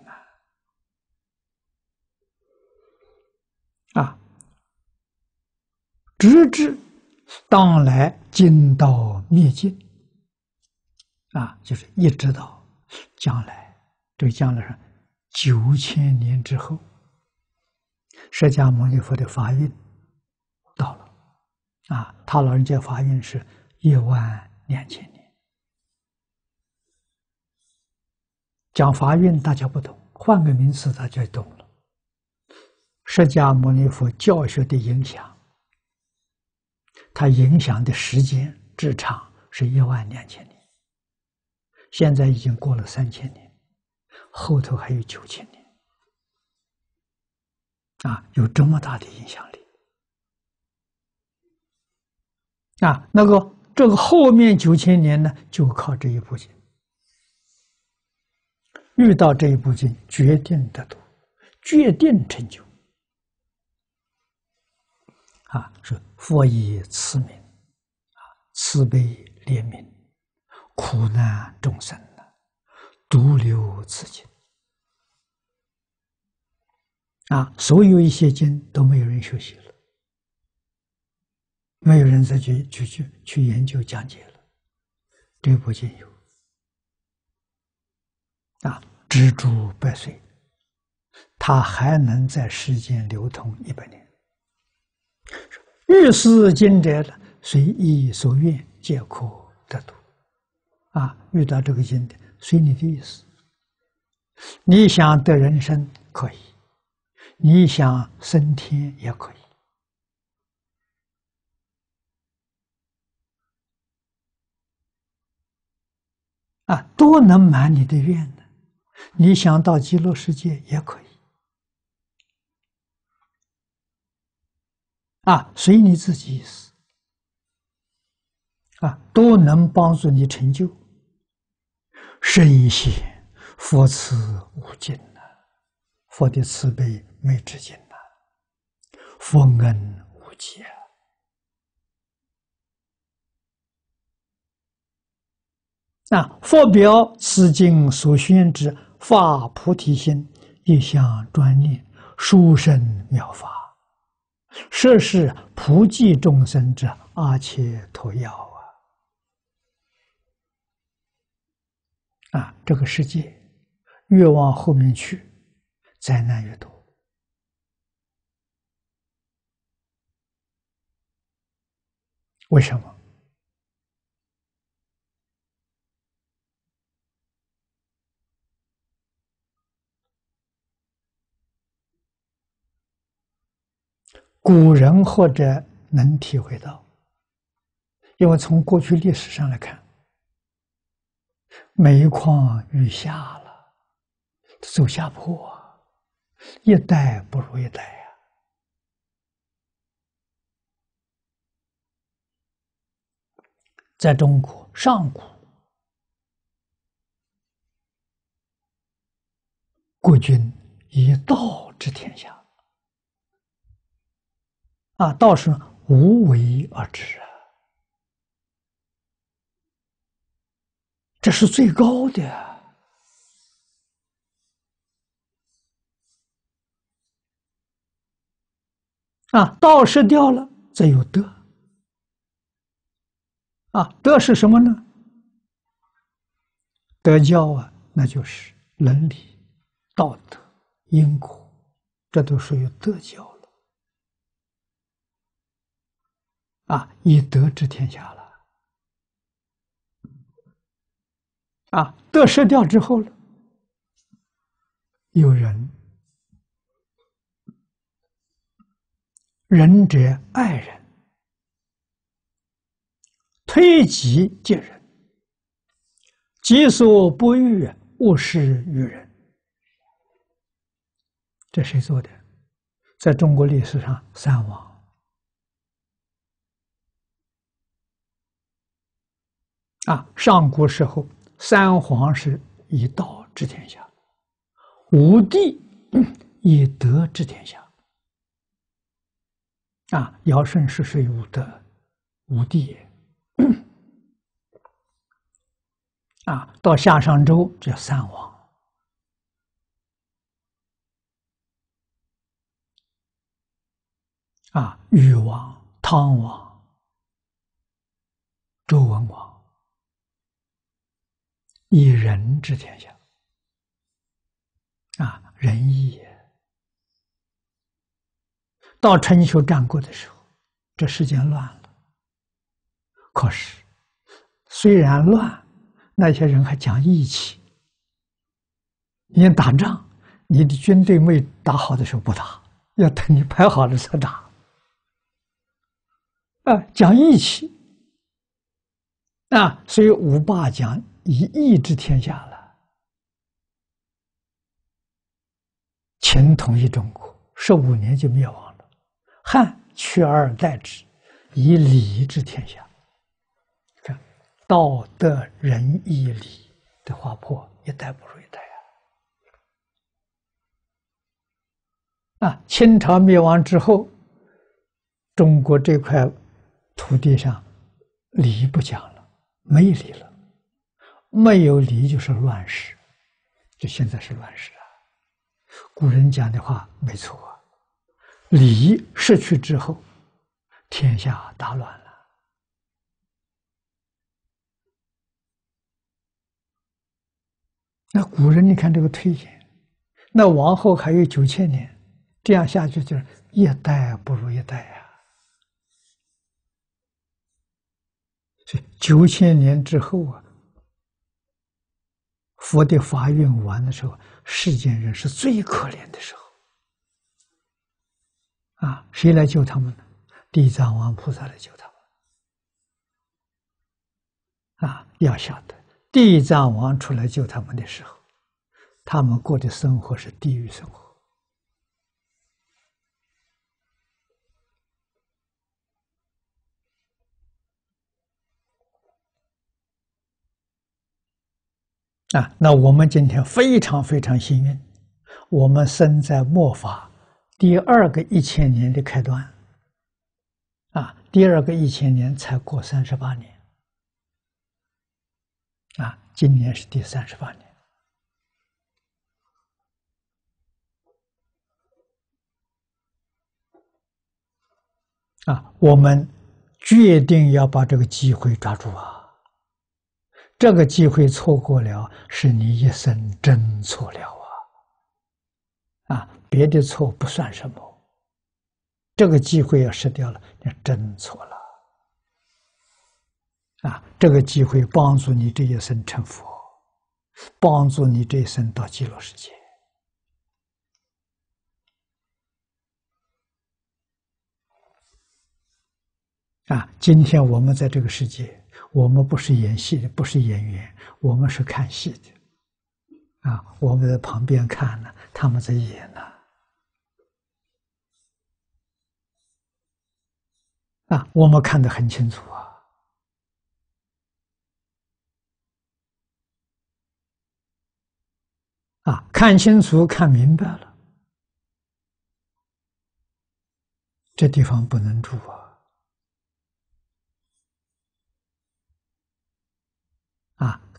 啊，啊。直至当来尽道灭尽啊，就是一直到将来，这个将来是九千年之后，释迦牟尼佛的法运到了啊，他老人家法运是一万两千年。讲法运大家不懂，换个名词大家懂了。释迦牟尼佛教学的影响。它影响的时间之长是一万两千年，现在已经过了三千年，后头还有九千年，啊，有这么大的影响力。啊，那个这个后面九千年呢，就靠这一部经，遇到这一部经，决定得多，决定成就。啊，是佛以慈悯，啊慈悲怜悯苦难众生呢，独留此经。啊，所有一些经都没有人学习了，没有人再去去去去研究讲解了，这部经有。啊，只煮百岁，他还能在世间流通一百年。遇事尽得，随意所愿皆可得度。啊，遇到这个经典，随你的意思，你想得人生可以，你想升天也可以，啊，都能满你的愿的。你想到极乐世界也可以。啊，随你自己意思，啊，都能帮助你成就。深信佛慈无尽呐，佛的慈悲没止境呐，佛恩无极啊！啊，佛表此经所宣之法菩提心，一向专念殊胜妙法。设是普济众生之阿切陀要啊！啊，这个世界越往后面去，灾难越多。为什么？古人或者能体会到，因为从过去历史上来看，煤矿雨下了，走下坡，一代不如一代呀。在中国上古，国君以道治天下。啊，道是无为而治，啊，这是最高的啊。道失掉了，则有德。啊，德是什么呢？德教啊，那就是伦理、道德、因果，这都属于德教。啊，以德治天下了。啊，德失掉之后了，有人，仁者爱人，推己及人，己所不欲，勿施于人。这谁做的？在中国历史上，三王。啊，上古时候，三皇是以道治天下，五帝以德治天下。啊，尧舜是属于五德，五帝也。啊，到夏商周叫三王，啊，禹王、汤王、周文王。以仁治天下，啊，仁义也。到春秋战国的时候，这世间乱了。可是，虽然乱，那些人还讲义气。你打仗，你的军队没打好的时候不打，要等你排好了才打。啊，讲义气，啊，所以五霸讲。以义治天下了，秦统一中国，十五年就灭亡了。汉取而代之，以礼治天下。看，道德仁义礼的滑坡，一代不如一代啊！啊，清朝灭亡之后，中国这块土地上礼不讲了，没礼了。没有理就是乱世，就现在是乱世啊！古人讲的话没错啊，礼失去之后，天下大乱了。那古人你看这个推演，那往后还有九千年，这样下去就是一代不如一代啊。所以九千年之后啊。佛的法运完的时候，世间人是最可怜的时候。啊，谁来救他们呢？地藏王菩萨来救他们。啊，要晓得，地藏王出来救他们的时候，他们过的生活是地狱生活。啊，那我们今天非常非常幸运，我们生在末法第二个一千年的开端，啊，第二个一千年才过三十八年，啊，今年是第三十八年，啊，我们决定要把这个机会抓住啊。这个机会错过了，是你一生真错了啊！啊，别的错不算什么，这个机会要失掉了，你真错了。啊，这个机会帮助你这一生成佛，帮助你这一生到极乐世界。啊，今天我们在这个世界。我们不是演戏的，不是演员，我们是看戏的，啊，我们在旁边看呢，他们在演呢，啊，我们看得很清楚啊，啊，看清楚，看明白了，这地方不能住啊。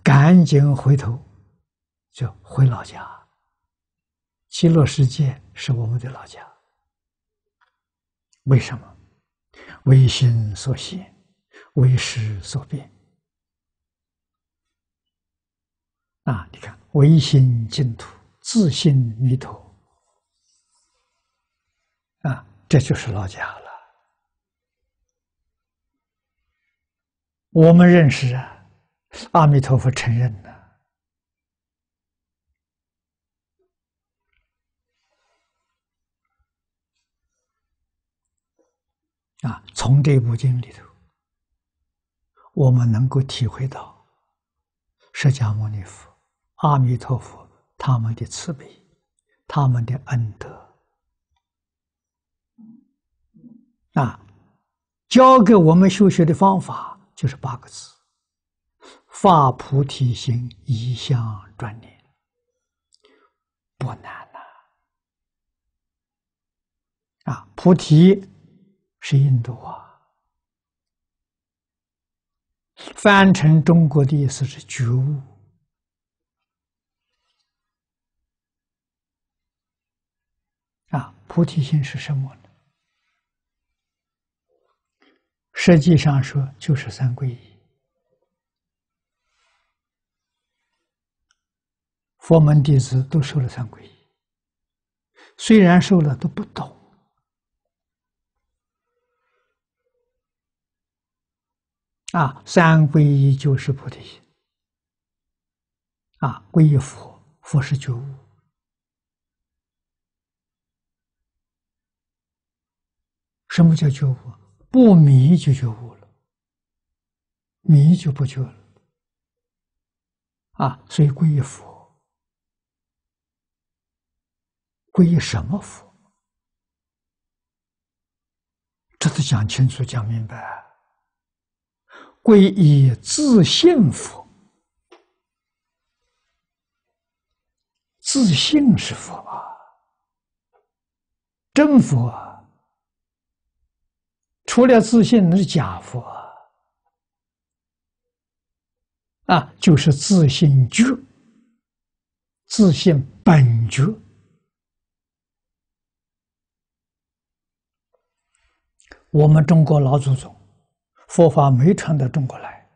赶紧回头，就回老家。极乐世界是我们的老家，为什么？为心所现，为识所变。啊，你看，唯心净土，自心弥陀。啊，这就是老家了。我们认识啊。阿弥陀佛，承认了。啊，从这部经里头，我们能够体会到释迦牟尼佛、阿弥陀佛他们的慈悲、他们的恩德。啊，教给我们修学的方法就是八个字。发菩提心，一向专念，不难呐。啊，菩提是印度啊，翻成中国的意思是觉悟。啊，菩提心是什么呢？实际上说，就是三皈依。佛门弟子都受了三皈依，虽然受了都不懂。啊，三皈依就是菩提，啊，皈依佛，佛是觉悟。什么叫觉悟？不迷就觉悟了，迷就不觉了。啊，所以皈依佛。归什么佛？这次讲清楚、讲明白，归以自信佛，自信是佛啊，真佛除了自信，那是假佛啊，就是自信觉、自信本觉。我们中国老祖宗佛法没传到中国来，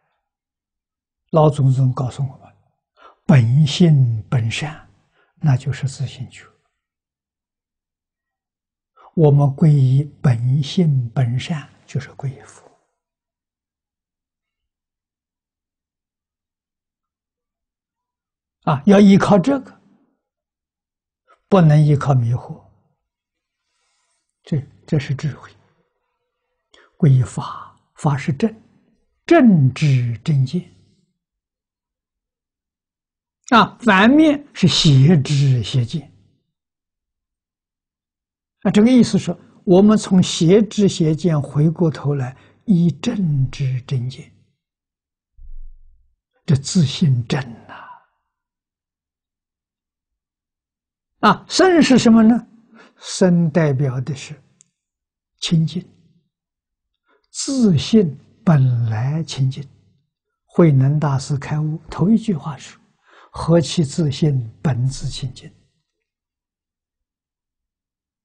老祖宗告诉我们：本性本善，那就是自性觉。我们皈依本性本善，就是依佛啊！要依靠这个，不能依靠迷惑。这，这是智慧。归法法是正，正知正见。啊，反面是邪知邪见。啊，这个意思是，我们从邪知邪见回过头来以正知正见，这自信正呐。啊，正是什么呢？生代表的是清净。自信本来清净。慧能大师开悟头一句话是：“何其自信，本自清净。”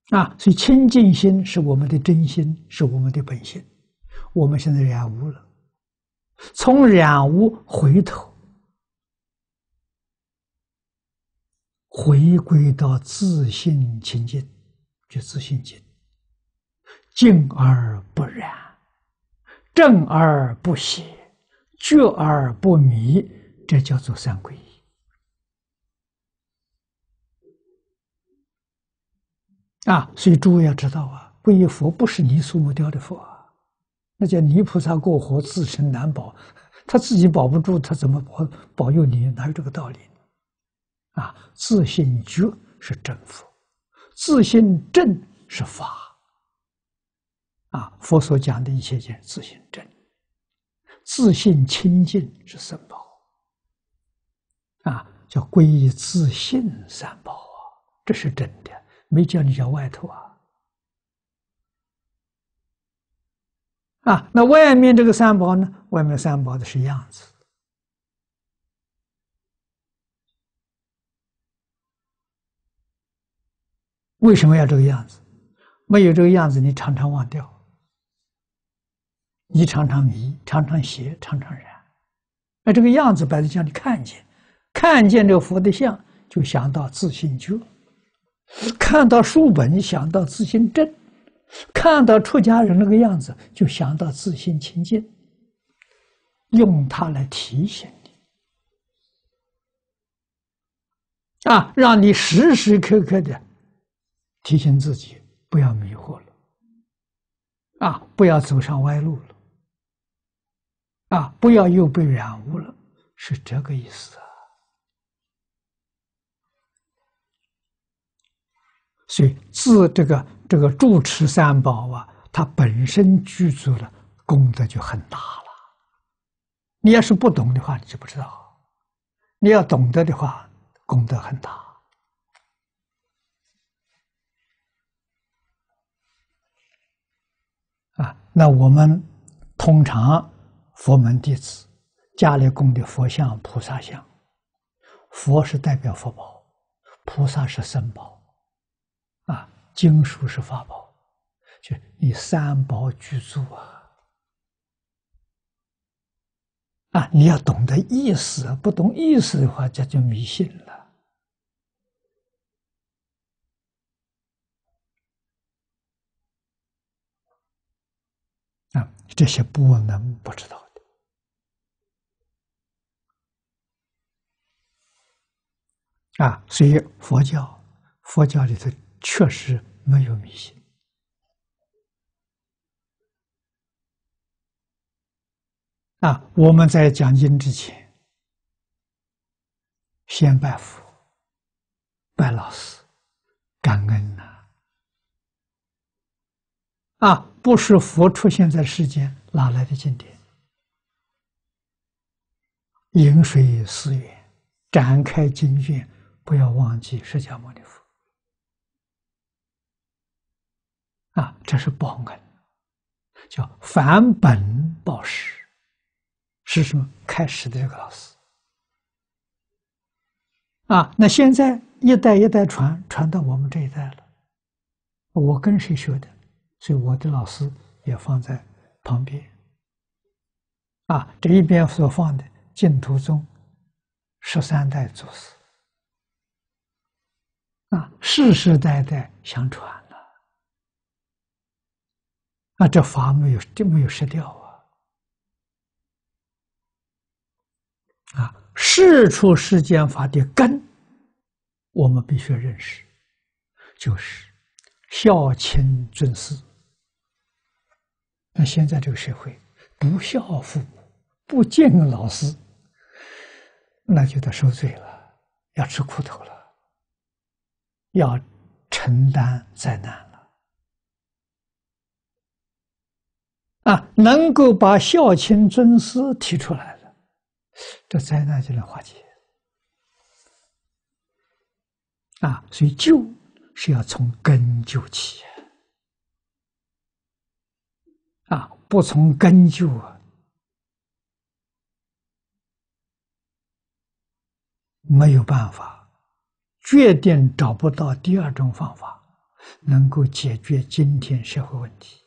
啊，所以清净心是我们的真心，是我们的本心。我们现在染污了，从染污回头，回归到自信清净，就自信净，净而不染。正而不邪，觉而不迷，这叫做三归。啊，所以诸位要知道啊，皈依佛不是泥塑木雕的佛啊，那叫泥菩萨过河，自身难保，他自己保不住，他怎么保保佑你？哪有这个道理？啊，自信觉是正佛，自信正是法。啊，佛所讲的一切件，自信真，自信清净是三宝，啊，叫皈依自信三宝啊，这是真的，没叫你叫外头啊，啊，那外面这个三宝呢？外面三宝的是样子，为什么要这个样子？没有这个样子，你常常忘掉。一常常迷，常常邪，常常染。那这个样子摆在家里，看见，看见这个佛的像，就想到自信觉；看到书本，想到自信正；看到出家人那个样子，就想到自信清净。用它来提醒你，啊，让你时时刻刻的提醒自己，不要迷惑了，啊，不要走上歪路了。啊，不要又被染污了，是这个意思啊。所以，自这个这个住持三宝啊，他本身具足的功德就很大了。你要是不懂的话，你就不知道；你要懂得的话，功德很大。啊，那我们通常。佛门弟子家里供的佛像、菩萨像，佛是代表佛宝，菩萨是僧宝，啊，经书是法宝，就你三宝居住啊！啊，你要懂得意思，不懂意思的话，这就迷信了。啊，这些不能不知道。啊，所以佛教，佛教里头确实没有迷信。啊，我们在讲经之前，先拜佛，拜老师，感恩呐。啊，不是佛出现在世间，哪来的经典？饮水思源，展开经卷。不要忘记释迦牟尼佛啊！这是报恩，叫返本报师，是什么开始的这个老师啊？那现在一代一代传，传到我们这一代了。我跟谁学的？所以我的老师也放在旁边啊。这一边所放的净土宗十三代祖师。啊，世世代代相传了。啊，这法没有就没有失掉啊！啊，世出世间法的根，我们必须认识，就是孝亲尊师。那现在这个社会，不孝父母，不敬老师，那就得受罪了，要吃苦头了。要承担灾难了啊！能够把孝亲尊师提出来了，这灾难就能化解啊！所以救是要从根救起啊！不从根救，没有办法。决定找不到第二种方法，能够解决今天社会问题，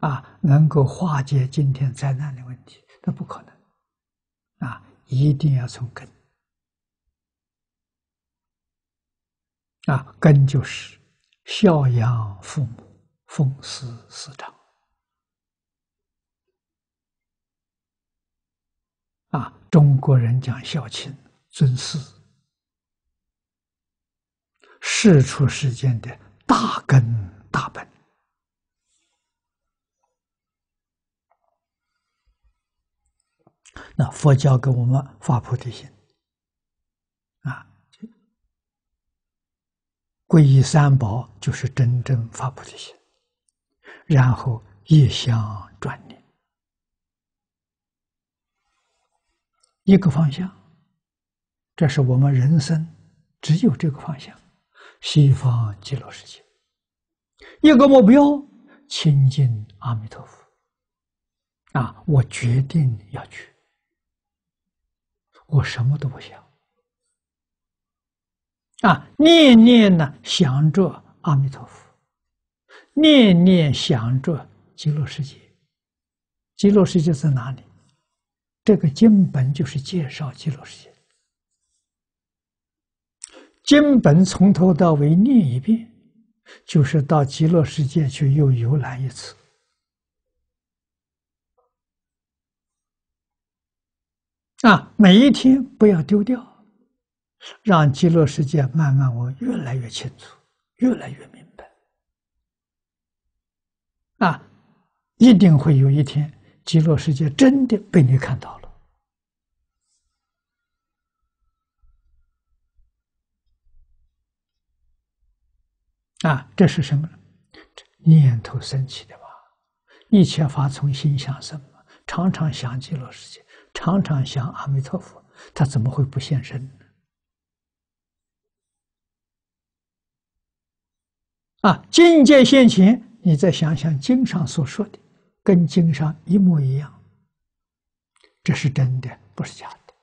啊，能够化解今天灾难的问题，那不可能，啊，一定要从根，啊，根就是孝养父母，奉师师长，啊，中国人讲孝亲尊师。是出世间的大根大本，那佛教给我们发菩提心啊，皈依三宝就是真正发菩提心，然后一相转念，一个方向，这是我们人生只有这个方向。西方极乐世界，一个目标，亲近阿弥陀佛。啊，我决定要去，我什么都不想。啊，念念呢想着阿弥陀佛，念念想着极乐世界。极乐世界在哪里？这个经本就是介绍极乐世界。经本从头到尾念一遍，就是到极乐世界去又游览一次。啊，每一天不要丢掉，让极乐世界慢慢我越来越清楚，越来越明白。啊，一定会有一天，极乐世界真的被你看到了。啊，这是什么？念头升起的嘛！一切法从心想生嘛！常常想极乐世界，常常想阿弥陀佛，他怎么会不现身呢？啊，境界现前，你再想想经上所说的，跟经上一模一样，这是真的，不是假的。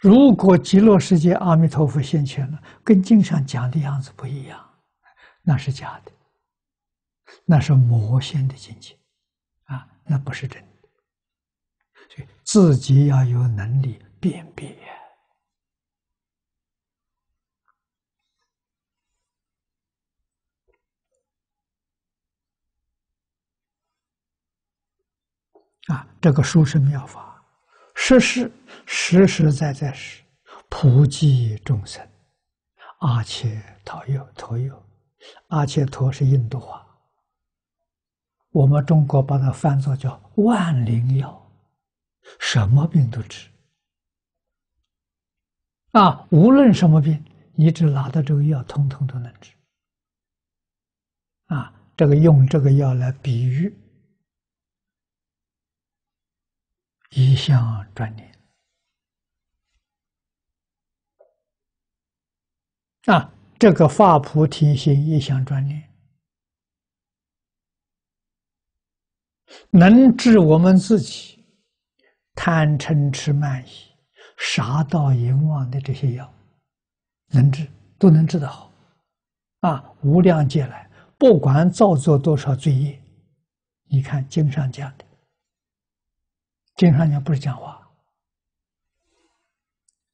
如果极乐世界阿弥陀佛现前了，跟经上讲的样子不一样。那是假的，那是魔仙的境界，啊，那不是真的，所以自己要有能力辨别。啊，这个殊胜妙法，实是实实在在是普济众生，而且他佑，托佑。阿切陀是印度话，我们中国把它翻作叫万灵药，什么病都治啊！无论什么病，你只拿到这个药，通通都能治啊！这个用这个药来比喻，一向专念啊。这个发菩提心、一向专念，能治我们自己贪嗔痴慢疑、杀盗淫妄的这些药，能治，都能治得好。啊，无量劫来，不管造作多少罪业，你看经上讲的，经上讲不是讲话，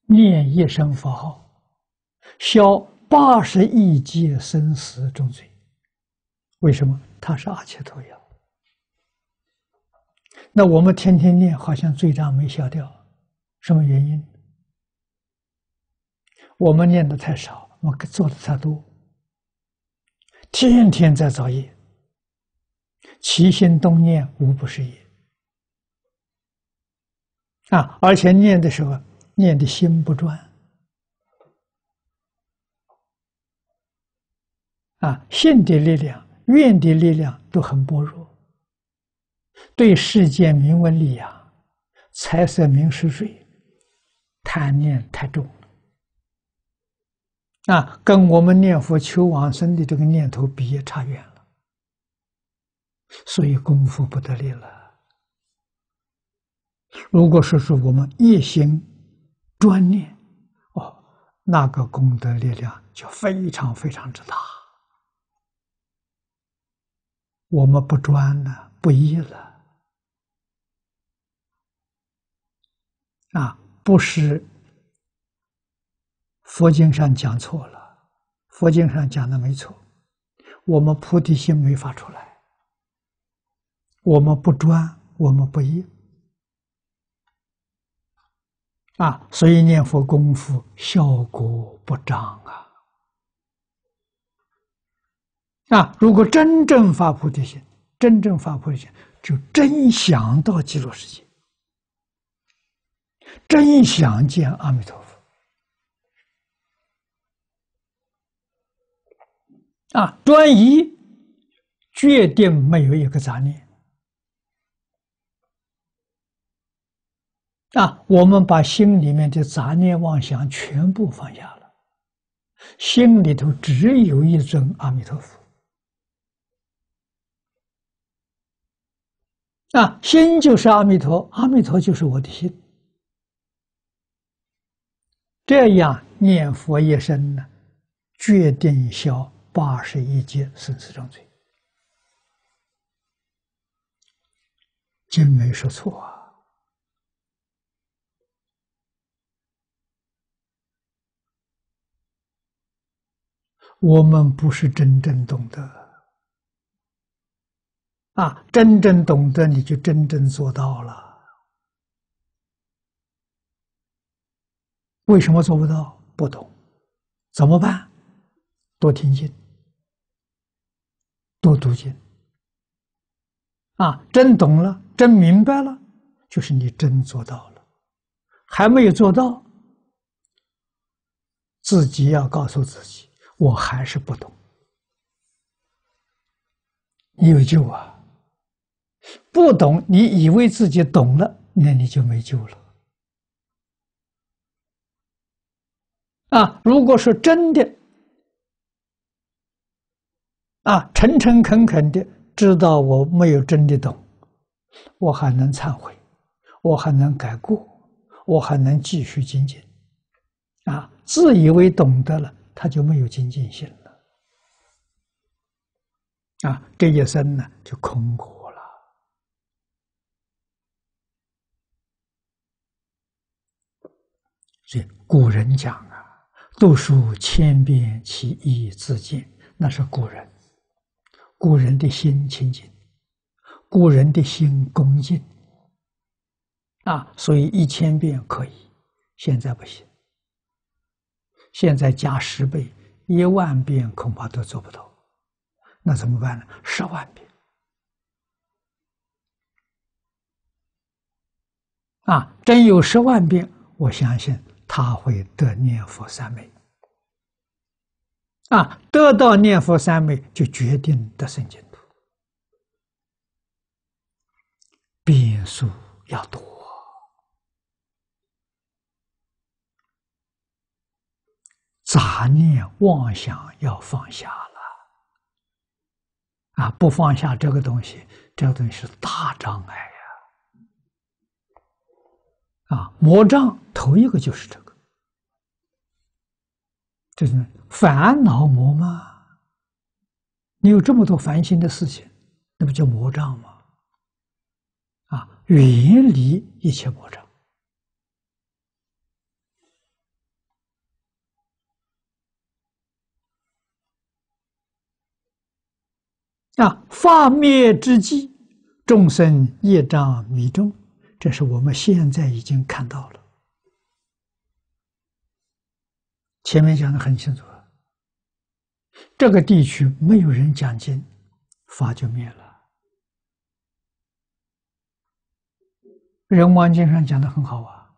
念一声佛号，消。八十亿劫生死重罪，为什么他是阿切陀要？那我们天天念，好像罪障没消掉，什么原因？我们念的太少，我做的太多，天天在造业，起心动念无不是也。啊！而且念的时候，念的心不专。啊，信的力量、愿的力量都很薄弱，对世间名闻利养、财色名食睡，贪念太重了。啊，跟我们念佛求往生的这个念头比也差远了，所以功夫不得力了。如果说是我们一心专念，哦，那个功德力量就非常非常之大。我们不专了，不依了，啊，不是佛经上讲错了，佛经上讲的没错，我们菩提心没发出来，我们不专，我们不一，啊，所以念佛功夫效果不长啊。啊！如果真正发菩提心，真正发菩提心，就真想到极乐世界，真想见阿弥陀佛啊！专一，决定没有一个杂念啊！我们把心里面的杂念妄想全部放下了，心里头只有一尊阿弥陀佛。啊，心就是阿弥陀，阿弥陀就是我的心。这样念佛一生呢，决定消八十一劫生死重罪。金梅说错啊，我们不是真正懂得。啊，真正懂得，你就真正做到了。为什么做不到？不懂，怎么办？多听经，多读经。啊，真懂了，真明白了，就是你真做到了。还没有做到，自己要告诉自己，我还是不懂。你有救啊！不懂，你以为自己懂了，那你就没救了。啊，如果是真的，啊，诚诚恳恳的知道我没有真的懂，我还能忏悔，我还能改过，我还能继续精进。啊，自以为懂得了，他就没有精进心了。啊，这一生呢，就空过。古人讲啊，读书千遍其义自见。那是古人，古人的心清净，古人的心恭敬啊。所以一千遍可以，现在不行。现在加十倍，一万遍恐怕都做不到。那怎么办呢？十万遍啊！真有十万遍，我相信。他会得念佛三昧，啊，得到念佛三昧就决定得生净土，变数要多，杂念妄想要放下了，啊，不放下这个东西，这个东西是大障碍。啊，魔障头一个就是这个，就是烦恼魔嘛。你有这么多烦心的事情，那不叫魔障吗？啊，远离一切魔障。啊，发灭之际，众生业障弥重。这是我们现在已经看到了。前面讲的很清楚了，这个地区没有人讲经，法就灭了。《人王经》上讲的很好啊，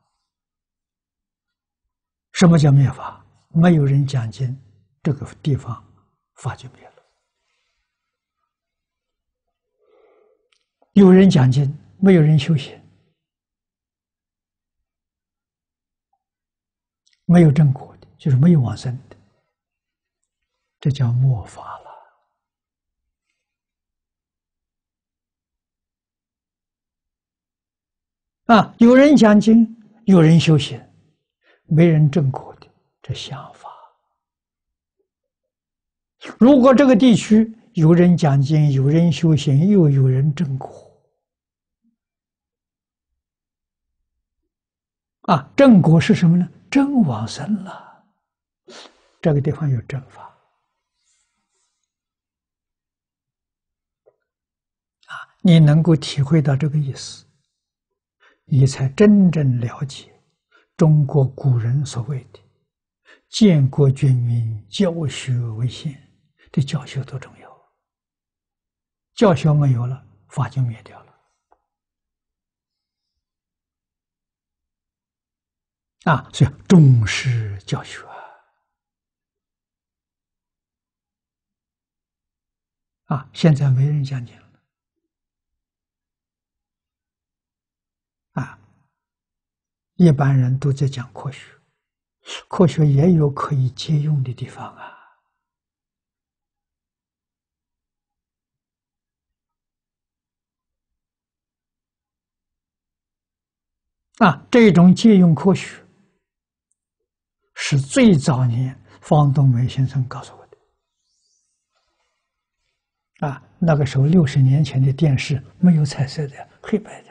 什么叫灭法？没有人讲经，这个地方法就灭了。有人讲经，没有人修行。没有正果的，就是没有往生的，这叫末法了。啊，有人讲经，有人修行，没人正果的，这想法。如果这个地区有人讲经，有人修行，又有人正果，啊，正果是什么呢？正往生了，这个地方有正法啊！你能够体会到这个意思，你才真正了解中国古人所谓的“建国军民，教学为先”，这教学多重要！教学没有了，法就灭掉了。啊，所以重视教学啊！现在没人讲经了啊！一般人都在讲科学，科学也有可以借用的地方啊！啊，这种借用科学。是最早年方东梅先生告诉我的，啊，那个时候六十年前的电视没有彩色的，黑白的。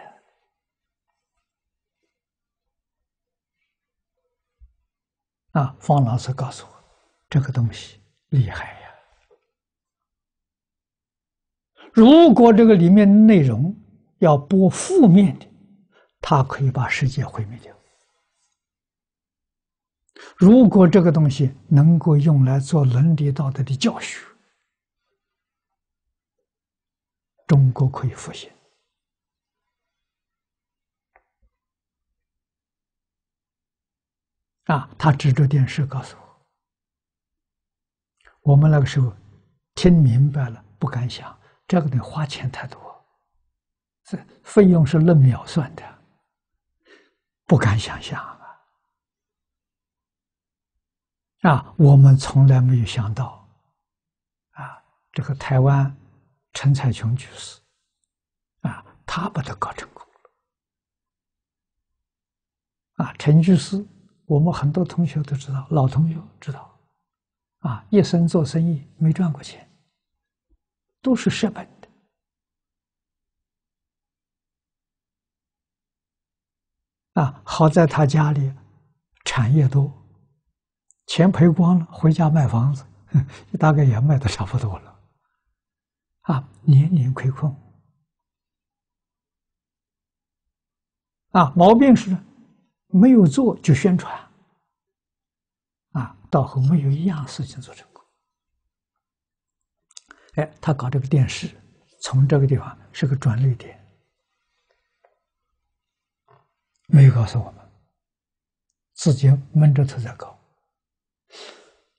啊，方老师告诉我，这个东西厉害呀！如果这个里面内容要播负面的，它可以把世界毁灭掉。如果这个东西能够用来做伦理道德的教学，中国可以复兴。啊，他指着电视告诉我，我们那个时候听明白了，不敢想这个得花钱太多，这费用是论秒算的，不敢想象。啊，我们从来没有想到，啊，这个台湾陈彩琼居士，啊，他把他搞成功了，啊，陈居士，我们很多同学都知道，老同学知道，啊，一生做生意没赚过钱，都是蚀本的，啊，好在他家里产业多。钱赔光了，回家卖房子，大概也卖的差不多了，啊，年年亏空，啊，毛病是，没有做就宣传，啊，到后没有一样事情做成功，哎，他搞这个电视，从这个地方是个转捩点，没有告诉我们，自己闷着头在搞。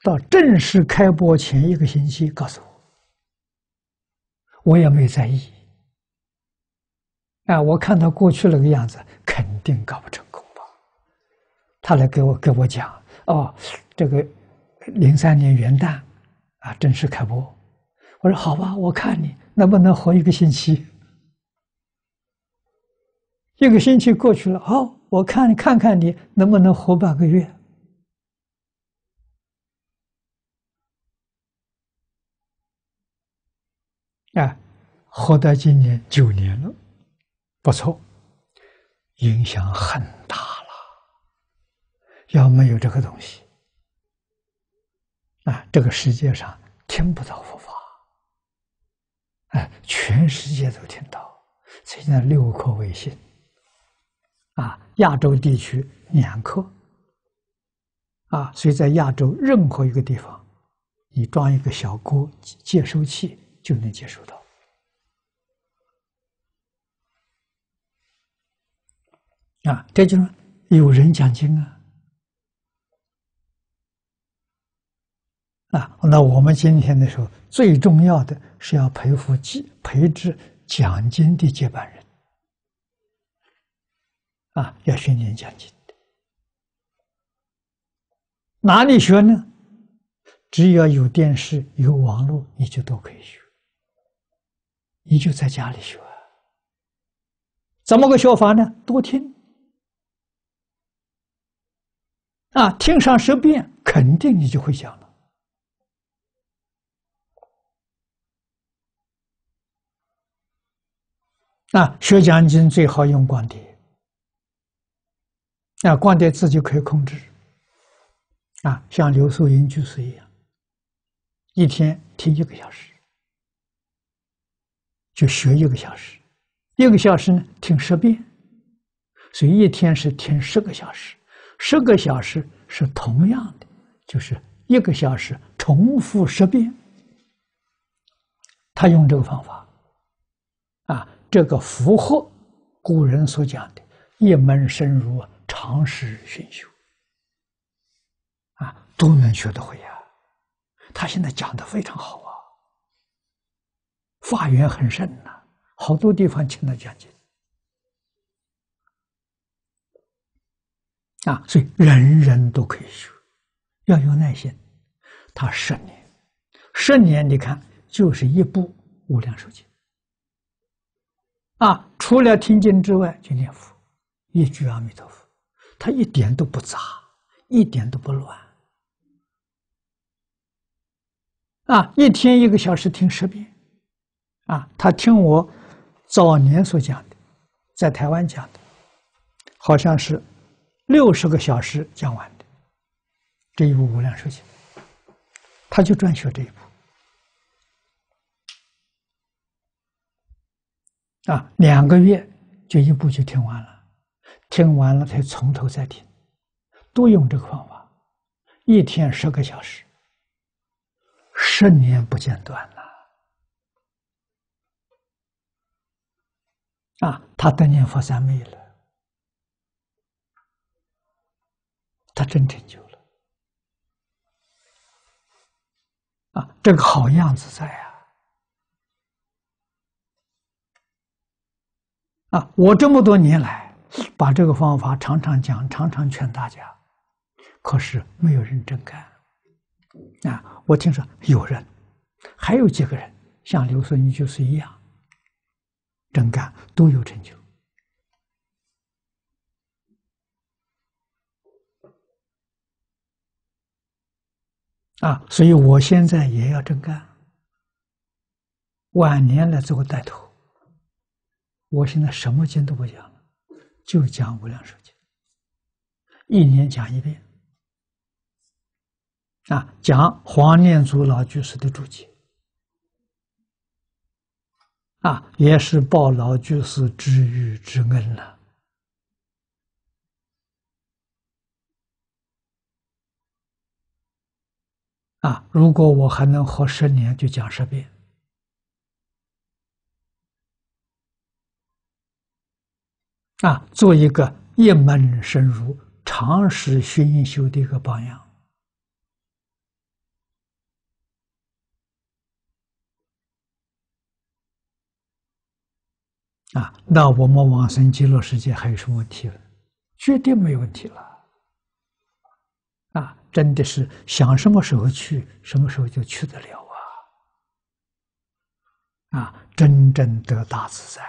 到正式开播前一个星期，告诉我，我也没在意。啊，我看到过去那个样子，肯定搞不成功吧？他来给我给我讲，哦，这个零三年元旦啊，正式开播。我说好吧，我看你能不能活一个星期。一个星期过去了，好，我看你看看你能不能活半个月。哎，活到今年九年了，不错，影响很大了。要没有这个东西，啊，这个世界上听不到佛法。哎，全世界都听到，现在六颗卫星，啊，亚洲地区两颗，啊，所以在亚洲任何一个地方，你装一个小锅接收器。就能接受到啊！这就是有人讲经啊！啊，那我们今天的时候，最重要的是要培扶、培植讲经的接班人啊，要训练讲经的。哪里学呢？只要有电视、有网络，你就都可以学。你就在家里学，怎么个学法呢？多听啊，听上十遍，肯定你就会讲了。啊，学《金经》最好用光碟啊，光碟自己可以控制啊，像刘素英就是一样，一天听一个小时。就学一个小时，一个小时呢听十遍，所以一天是听十个小时，十个小时是同样的，就是一个小时重复十遍。他用这个方法，啊，这个符合古人所讲的一门深入，长时熏修，啊，都能学得会呀。他现在讲的非常好啊。法缘很深呐，好多地方请他讲经啊，所以人人都可以修，要有耐心。他十年，十年你看就是一部《无量寿经》啊，除了听经之外就念佛，一句阿弥陀佛，他一点都不杂，一点都不乱。啊，一天一个小时听十遍。啊，他听我早年所讲的，在台湾讲的，好像是六十个小时讲完的这一部《无量寿经》，他就专学这一部。啊，两个月就一部就听完了，听完了才从头再听，都用这个方法，一天十个小时，十年不间断。啊，他当年佛三愿了，他真成就了啊！这个好样子在啊！啊，我这么多年来把这个方法常常讲，常常劝大家，可是没有人真干啊！我听说有人，还有几个人像刘孙一就是一样。真干都有成就啊！所以我现在也要真干，晚年来做个带头。我现在什么经都不讲了，就讲无量寿经，一年讲一遍，啊，讲黄念祖老居士的注解。啊，也是报老居士知遇之恩了。啊，如果我还能活十年，就讲十遍。啊，做一个一门深入、常识熏修的一个榜样。啊，那我们往生极乐世界还有什么问题了？绝对没问题了。啊，真的是想什么时候去，什么时候就去得了啊！啊，真正得大自在。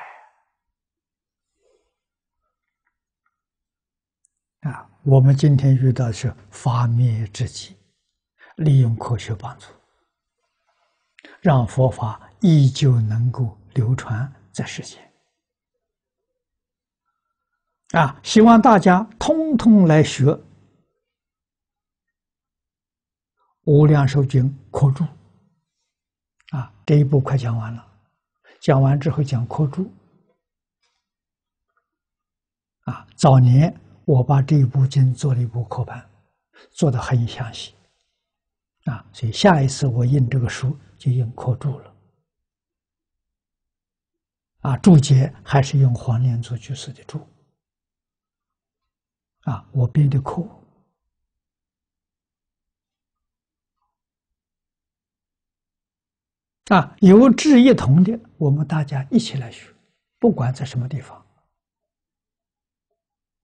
啊，我们今天遇到是发灭之际，利用科学帮助，让佛法依旧能够流传在世间。啊，希望大家通通来学《无量寿经》课注。啊，这一步快讲完了，讲完之后讲扩注。啊，早年我把这一部经做了一部课版，做的很详细。啊，所以下一次我印这个书就印扩注了。啊，注解还是用黄念祖居士的注。啊，我编的课啊，有志一同的，我们大家一起来学，不管在什么地方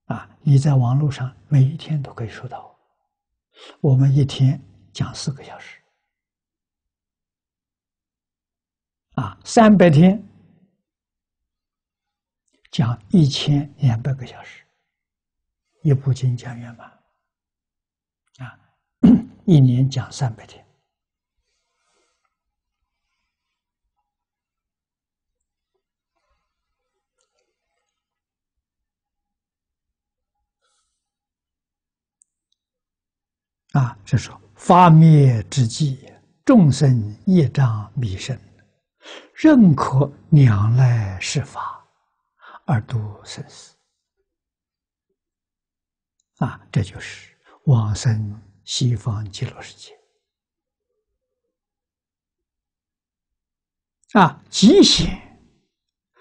啊，你在网络上每一天都可以收到。我们一天讲四个小时，啊，三百天讲一千两百个小时。一部经讲圆满，啊，一年讲三百天，啊，就是发灭之际，众生业障弥生，认可两来是法，而度生死。啊，这就是往生西方极乐世界啊！极心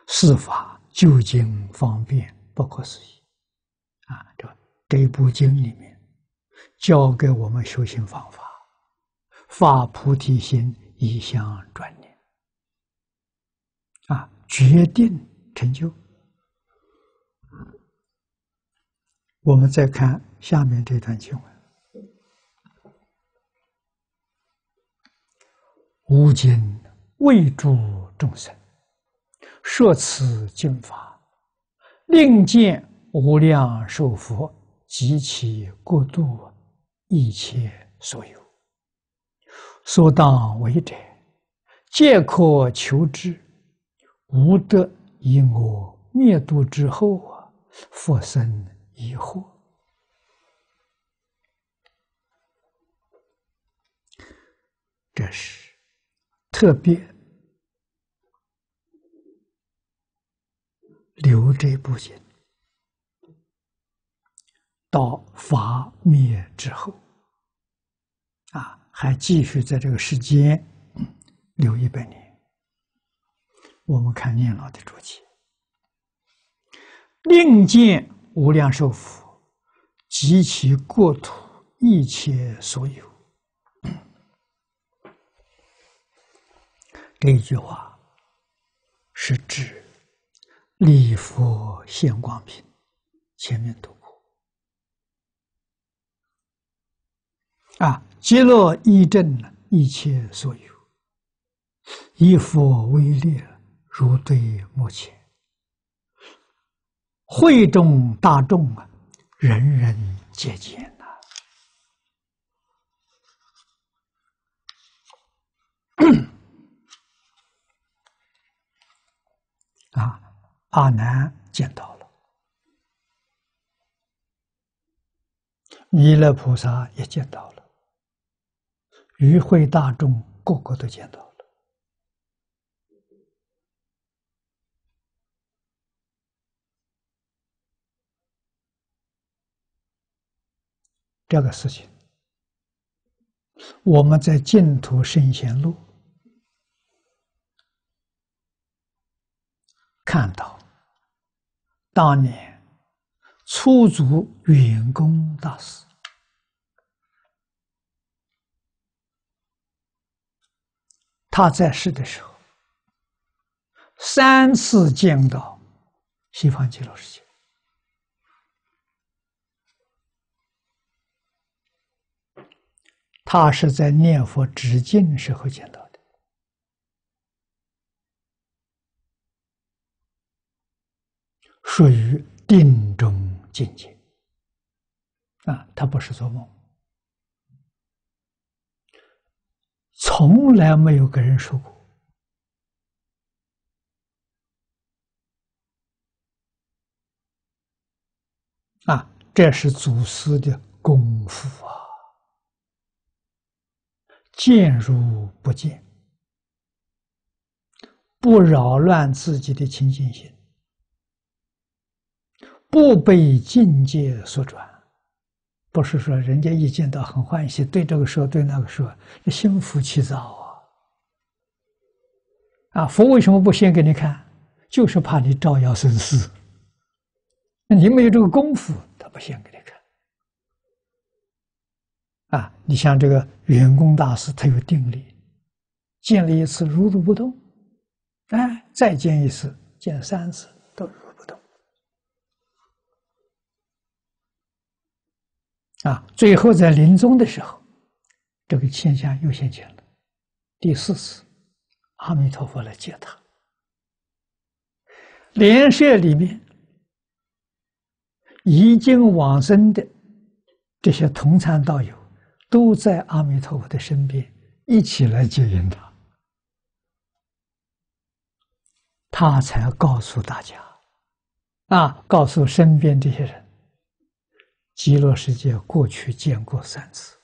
四法究竟方便不可思议啊！这这部经里面教给我们修行方法，发菩提心，一向专念啊，决定成就。我们再看下面这段经文：无尽为诸众生，设此经法，令见无量寿佛及其过度一切所有所当为者，皆可求之。无得以我灭度之后啊，复生。疑惑，这是特别留这不紧，到法灭之后啊，还继续在这个世间留一百年。我们看念老的主题，另见。无量寿佛及其国土一切所有，这 一句话是指礼佛现光品，前面读过啊，极乐一正一切所有，一佛威烈，如对目前。会众大众啊，人人皆见呐！啊，阿难见到了，弥勒菩萨也见到了，与会大众个个都见到了。这个事情，我们在净土圣贤录看到，当年出祖远公大师他在世的时候，三次见到西方极乐世界。他是在念佛止境时候见到的，属于定中境界啊！他不是做梦，从来没有跟人说过啊！这是祖师的功夫啊！见如不见，不扰乱自己的清净心，不被境界所转。不是说人家一见到很欢喜，对这个说对那个说，那心浮气躁啊！啊，佛为什么不先给你看？就是怕你招摇生事。你没有这个功夫，他不显给你。啊，你像这个圆工大师，他有定力，见一次如如不动，哎，再见一次，见三次都如不动。啊，最后在临终的时候，这个现象又现前了，第四次，阿弥陀佛来接他。莲社里面已经往生的这些同参道友。都在阿弥陀佛的身边，一起来接引他。他才告诉大家，啊，告诉身边这些人，极乐世界过去见过三次，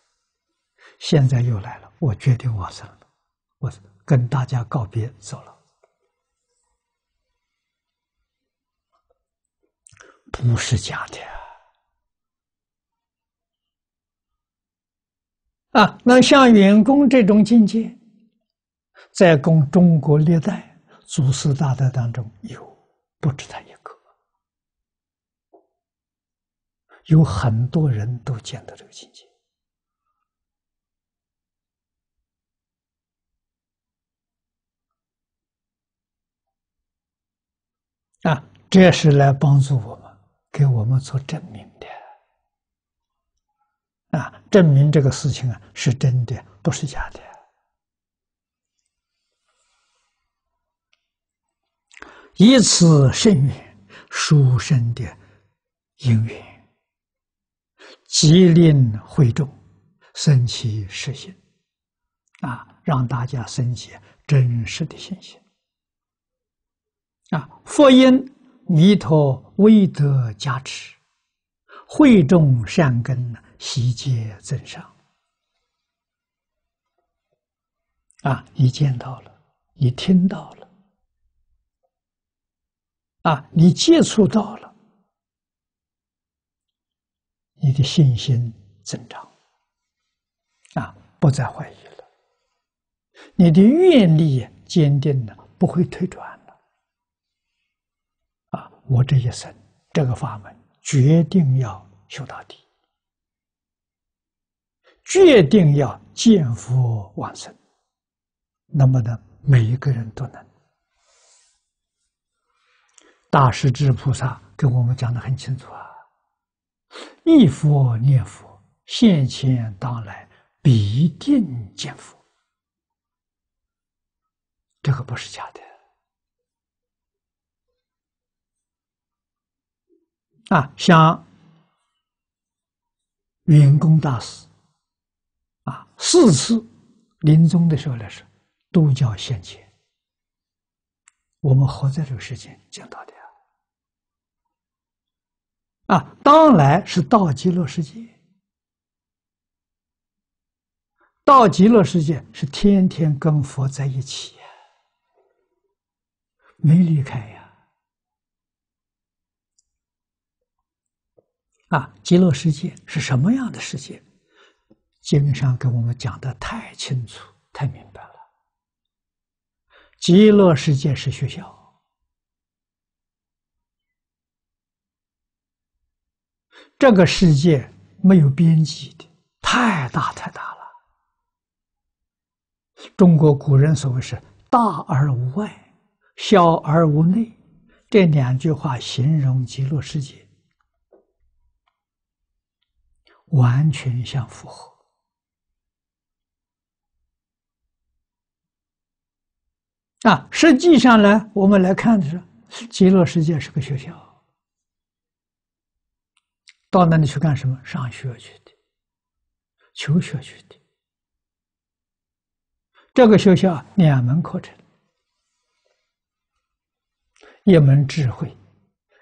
现在又来了，我决定往生了，我跟大家告别走了，不是假的。啊，那像远公这种境界，在供中国历代祖师大德当中有不止他一个，有很多人都见到这个境界。啊，这是来帮助我们，给我们做证明。啊，证明这个事情啊是真的，不是假的。以此甚远，殊生的因缘，吉林会众，升起实心，啊，让大家升起真实的信心。啊，佛因弥陀威德加持，会众善根。呢。习气增上。啊！你见到了，你听到了，啊！你接触到了，你的信心增长，啊！不再怀疑了，你的愿力坚定了，不会退转了，啊！我这一生这个法门，决定要修到底。决定要见佛往生，那么呢，每一个人都能。大师至菩萨跟我们讲的很清楚啊，一佛念佛，现前当来必定见佛，这个不是假的啊，像云公大师。四次临终的时候来说，都叫现前。我们活在这个世间见到的啊，当来是到极乐世界，到极乐世界是天天跟佛在一起呀，没离开呀。啊，极乐世界是什么样的世界？经上给我们讲的太清楚、太明白了。极乐世界是学校，这个世界没有边际的，太大太大了。中国古人所谓是“大而无外，小而无内”，这两句话形容极乐世界，完全相符合。啊，实际上呢，我们来看的是极乐世界是个学校，到那里去干什么？上学去的，求学去的。这个学校两门课程：一门智慧，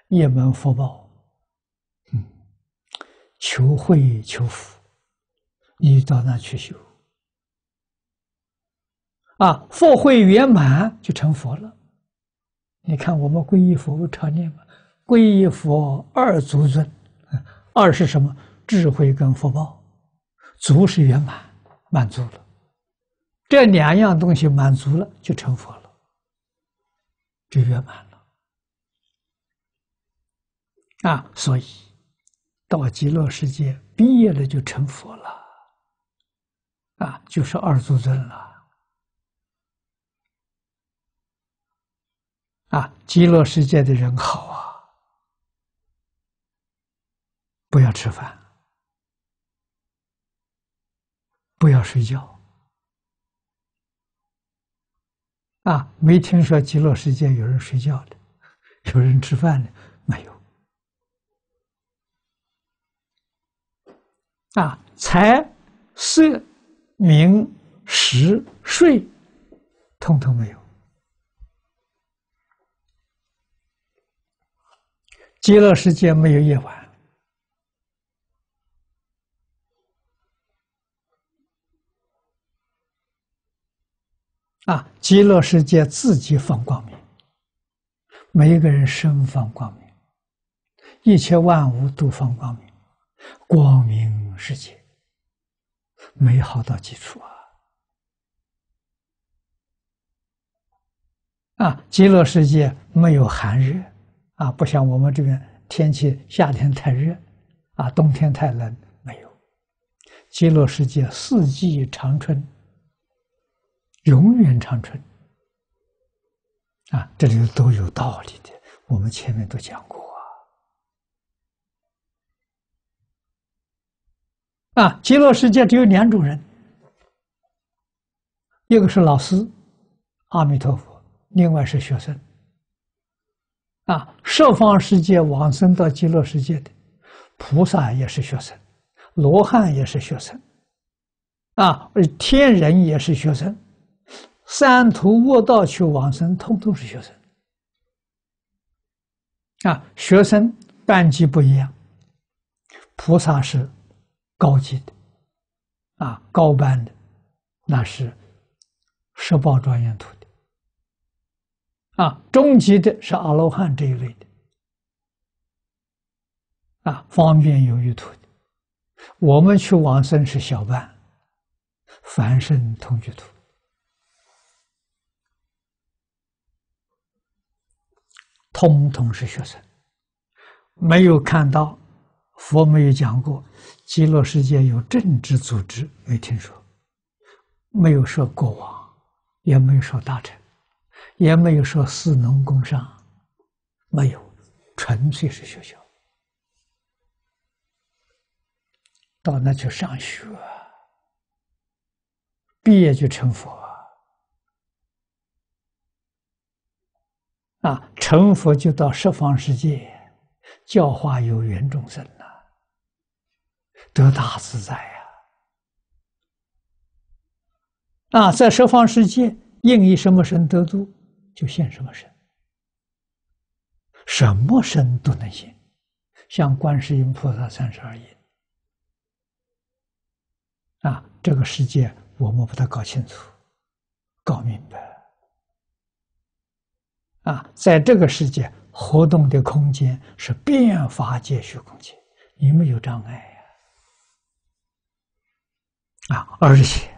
一门福报。嗯，求慧求福，你到那去修。啊，福慧圆满就成佛了。你看，我们皈依佛、皈常念皈依皈依佛二足尊，二是什么？智慧跟福报，足是圆满，满足了。这两样东西满足了，就成佛了，就圆满了。啊，所以到极乐世界毕业了就成佛了，啊，就是二足尊了。啊，极乐世界的人好啊！不要吃饭，不要睡觉。啊，没听说极乐世界有人睡觉的，有人吃饭的，没有。啊，财、色、名、食、睡，通通没有。极乐世界没有夜晚，啊！极乐世界自己放光明，每一个人身放光明，一切万物都放光明，光明世界，美好到极处啊！啊！极乐世界没有寒热。啊，不像我们这边天气，夏天太热，啊，冬天太冷，没有。极乐世界四季长春，永远长春，啊，这里头都有道理的，我们前面都讲过啊。啊，极乐世界只有两种人，一个是老师，阿弥陀佛；，另外是学生。啊，设方世界往生到极乐世界的菩萨也是学生，罗汉也是学生，啊，天人也是学生，三途卧道去往生，通通是学生。啊，学生班级不一样，菩萨是高级的，啊，高班的，那是社保专业图。啊，终极的是阿罗汉这一类的，啊，方便有余土的，我们去往生是小半，凡圣同居土，通通是学生，没有看到佛没有讲过极乐世界有政治组织，没听说，没有说国王，也没有说大臣。也没有说四农工商，没有，纯粹是学校，到那去上学，毕业就成佛，啊，成佛就到十方世界，教化有缘众生呐，得大自在呀，啊，在十方世界应以什么神得度？就现什么神，什么神都能行，像观世音菩萨三十而已。啊，这个世界我们把它搞清楚、搞明白。啊，在这个世界活动的空间是变法界虚空间，你没有障碍呀。啊，而且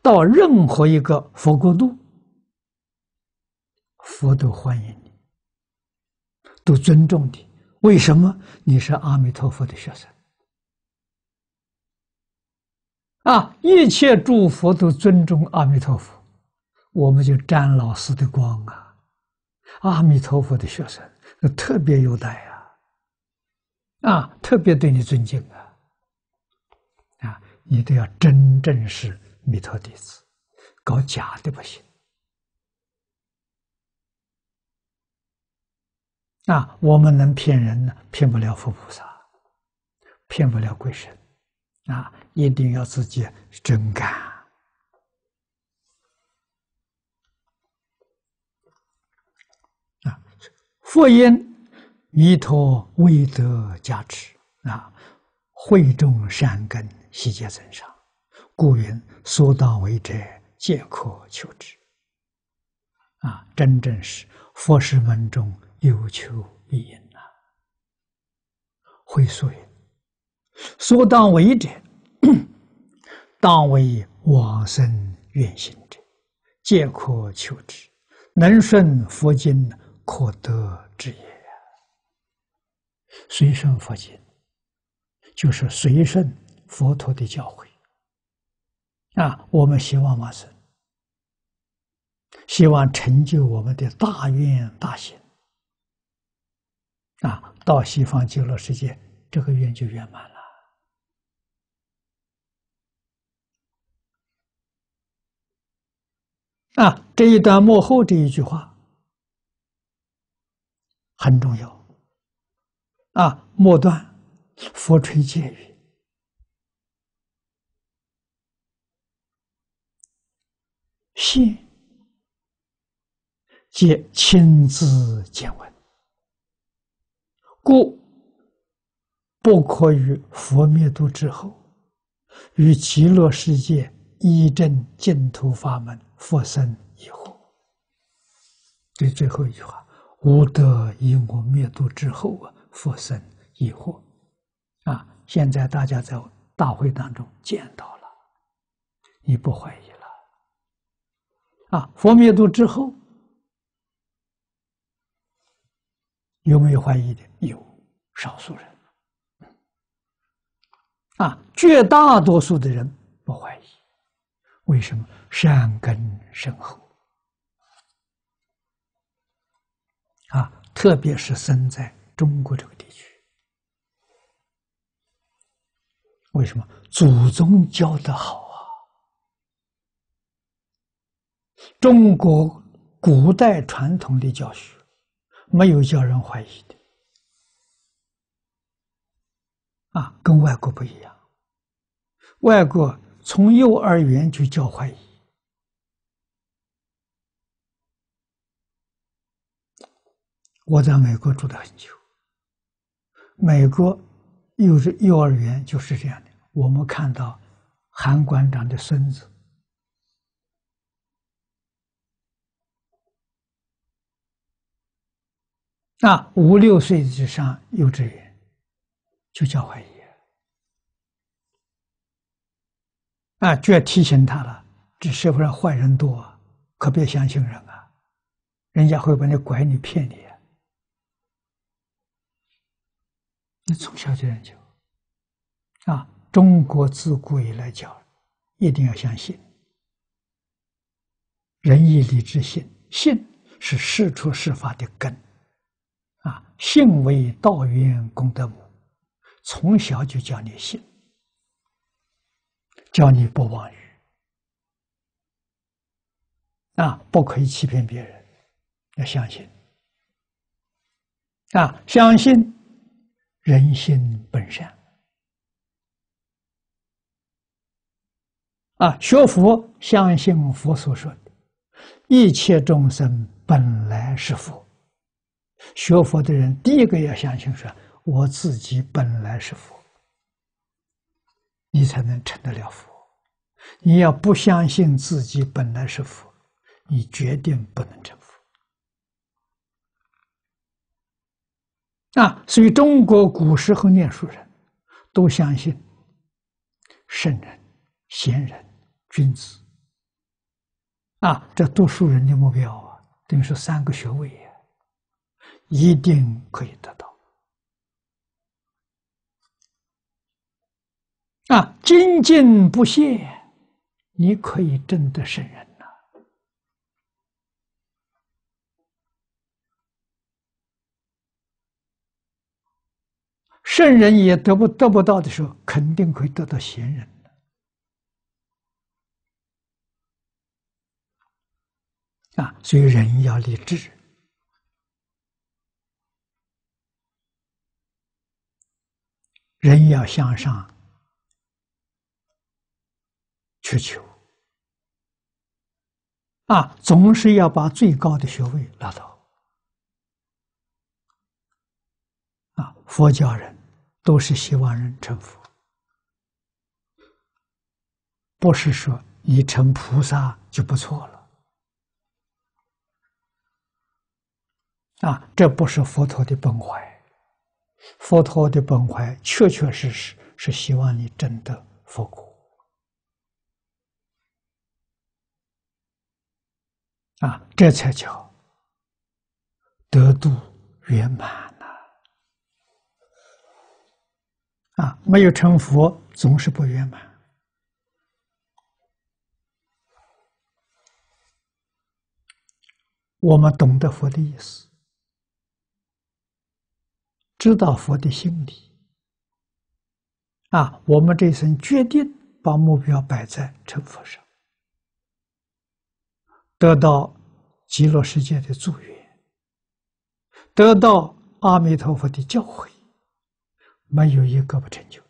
到任何一个佛国度，佛都欢迎你，都尊重你。为什么你是阿弥陀佛的学生？啊，一切诸佛都尊重阿弥陀佛，我们就沾老师的光啊！阿弥陀佛的学生，特别优待啊，啊，特别对你尊敬啊，啊，你都要真正是弥陀弟子，搞假的不行。啊，我们能骗人呢？骗不了佛菩萨，骗不了鬼神，啊，一定要自己真干。啊，佛言弥陀未德加持，啊，慧众善根，悉皆增上，故云所当为者，皆可求之。啊，真正是佛是门中。有求必应呐！会说也，所当为者，当为往生愿行者，皆可求之；能顺佛经，可得之也。随顺佛经，就是随顺佛陀的教诲。啊，我们希望往生，希望成就我们的大愿大行。啊，到西方极乐世界，这个愿就圆满了。啊，这一段幕后这一句话很重要。啊，末段佛吹偈语，信，皆亲自见闻。故不可于佛灭度之后，于极乐世界依正净土法门复生疑惑。这最后一句话，无得以我灭度之后啊，复生疑惑啊！现在大家在大会当中见到了，你不怀疑了啊？佛灭度之后。有没有怀疑的？有少数人，啊，绝大多数的人不怀疑，为什么善根深厚？啊，特别是生在中国这个地区，为什么祖宗教的好啊？中国古代传统的教学。没有叫人怀疑的，啊，跟外国不一样。外国从幼儿园就教怀疑。我在美国住的很久，美国幼是幼儿园就是这样的。我们看到韩馆长的孙子。那五六岁之上幼稚园，就叫怀疑啊，就要提醒他了：这社会上坏人多，可别相信人啊！人家会把你拐你骗你那你从小就教，啊，中国自古以来教，一定要相信仁义礼智信，信是事出事发的根。啊，信为道源功德母，从小就教你信，教你不妄语，啊，不可以欺骗别人，要相信，啊，相信人心本善，啊，学佛相信佛所说的，一切众生本来是佛。学佛的人，第一个要相信是：我自己本来是佛，你才能成得了佛。你要不相信自己本来是佛，你绝对不能成佛。啊，所以中国古时候念书人都相信圣人、贤人、君子啊，这读书人的目标啊，等于说三个学位。一定可以得到啊！精进不懈，你可以真得圣人呐。圣人也得不得不到的时候，肯定可以得到贤人。啊，所以人要立志。人要向上，去求啊，总是要把最高的学位拿到。啊，佛教人都是希望人成佛，不是说你成菩萨就不错了，啊，这不是佛陀的本怀。佛陀的本怀，确确实实是希望你真的佛果啊！这才叫得度圆满呐！啊，没有成佛，总是不圆满。我们懂得佛的意思。知道佛的心理，啊，我们这一生决定把目标摆在成佛上，得到极乐世界的祝愿，得到阿弥陀佛的教诲，没有一个不成就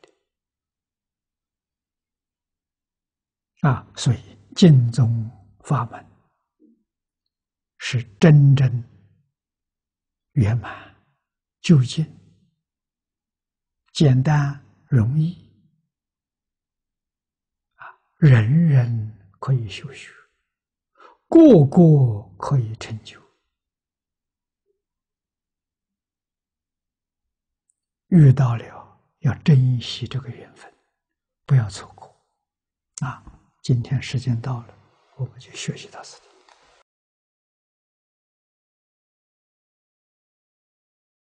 的，啊，所以净宗法门是真正圆满究竟。简单容易啊，人人可以修学，个个可以成就。遇到了要珍惜这个缘分，不要错过啊！今天时间到了，我们就学习到此